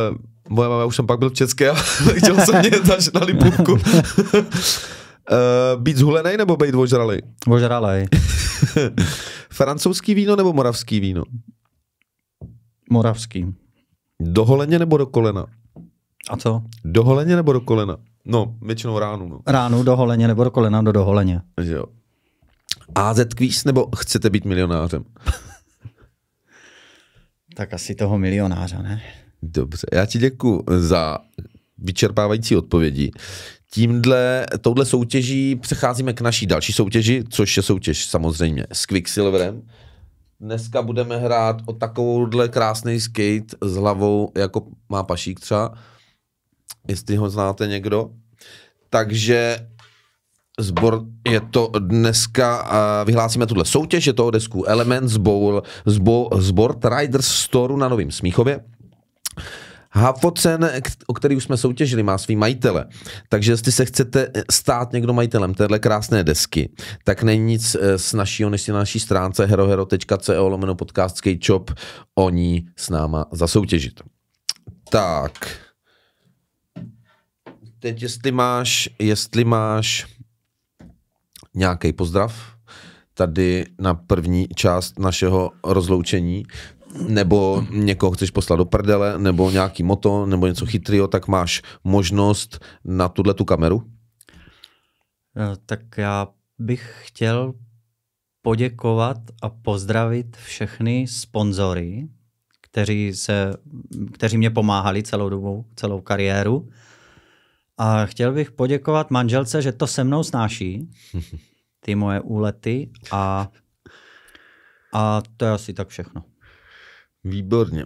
moje máma už jsem pak byl v České a (laughs) chtěl jsem mě dali na Lipůvku. uh, (laughs) eh, být zhulenej nebo být vožralej? Vožralej. (laughs) Francouzský víno nebo moravský víno? Moravský. Do holeně nebo do kolena? A co? Do holeně nebo do kolena? No, většinou ránu. No. Ránu, do holeně nebo do kolena, do doholeně. Jo. AZ Quiz nebo chcete být milionářem? tak asi toho milionáře, ne? Dobře, já ti děkuji za vyčerpávající odpovědi. Tímhle, touhle soutěží přecházíme k naší další soutěži, což je soutěž samozřejmě s Quicksilverem. Dneska budeme hrát o takovouhle krásný skate s hlavou, jako má Pašík třeba, jestli ho znáte někdo. Takže zbor je to dneska, uh, vyhlásíme tuhle soutěž, je to desku Elements Bowl, zbo, zbor Riders Store na Novém Smíchově. Hafocen, o který už jsme soutěžili, má svý majitele. Takže jestli se chcete stát někdo majitelem téhle krásné desky, tak není nic eh, snažšího, než si na naší stránce herohero.co lomeno podcast Skateshop o ní s náma zasoutěžit. Tak. Teď jestli máš, jestli máš nějaký pozdrav tady na první část našeho rozloučení nebo někoho chceš poslat do prdele, nebo nějaký moto, nebo něco chytrýho, tak máš možnost na tuhle tu kameru? No, tak já bych chtěl poděkovat a pozdravit všechny sponzory, kteří, se, kteří mě pomáhali celou dobu, celou kariéru. A chtěl bych poděkovat manželce, že to se mnou snáší, (laughs) ty moje úlety a, a to je asi tak všechno. Výborně.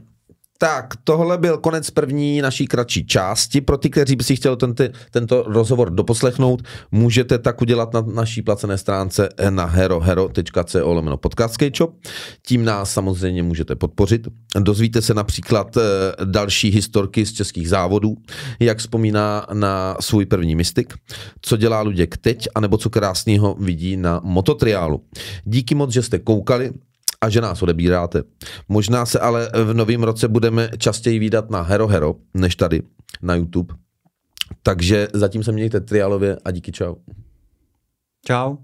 Tak, tohle byl konec první naší kratší části. Pro ty, kteří by si chtěli ten, tento rozhovor doposlechnout, můžete tak udělat na naší placené stránce na herohero.co lomeno čop. Tím nás samozřejmě můžete podpořit. Dozvíte se například eh, další historky z českých závodů, jak vzpomíná na svůj první mystik, co dělá Luděk teď, anebo co krásného vidí na mototriálu. Díky moc, že jste koukali a že nás odebíráte. Možná se ale v novém roce budeme častěji výdat na Hero Hero, než tady na YouTube. Takže zatím se mějte trialově a díky čau. Čau.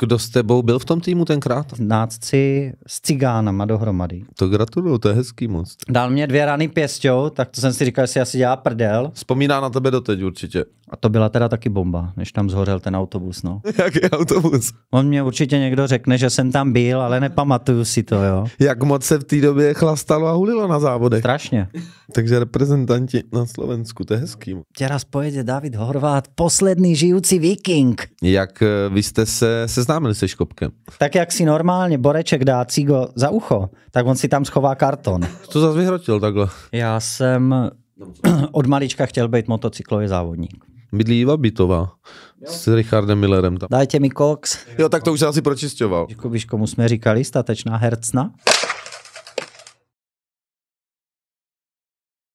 Kdo s tebou byl v tom týmu tenkrát? Nácci s cigánama dohromady. To gratuluju, to je hezký moc. Dal mě dvě rány pěstou, tak to jsem si říkal, že si asi dělá prdel. Vzpomíná na tebe doteď určitě. A to byla teda taky bomba, než tam zhořel ten autobus, no. (laughs) Jaký autobus? On mě určitě někdo řekne, že jsem tam byl, ale nepamatuju si to, jo. Jak moc se v té době chlastalo a hulilo na závodech. Strašně. Takže reprezentanti na Slovensku, to je hezký. Teraz pojede David Horvát, poslední žijící viking. Jak eh, vy jste se, se seznámili se Škopkem. Tak jak si normálně Boreček dá Cigo za ucho, tak on si tam schová karton. To zase vyhrotil takhle. Já jsem (clears throat) od malička chtěl být motocyklový závodník. Bydlí Iva Bytová s Richardem Millerem. Tam. Dajte mi koks. Jo, tak to už asi pročistoval. Jako víš, komu jsme říkali, statečná hercna?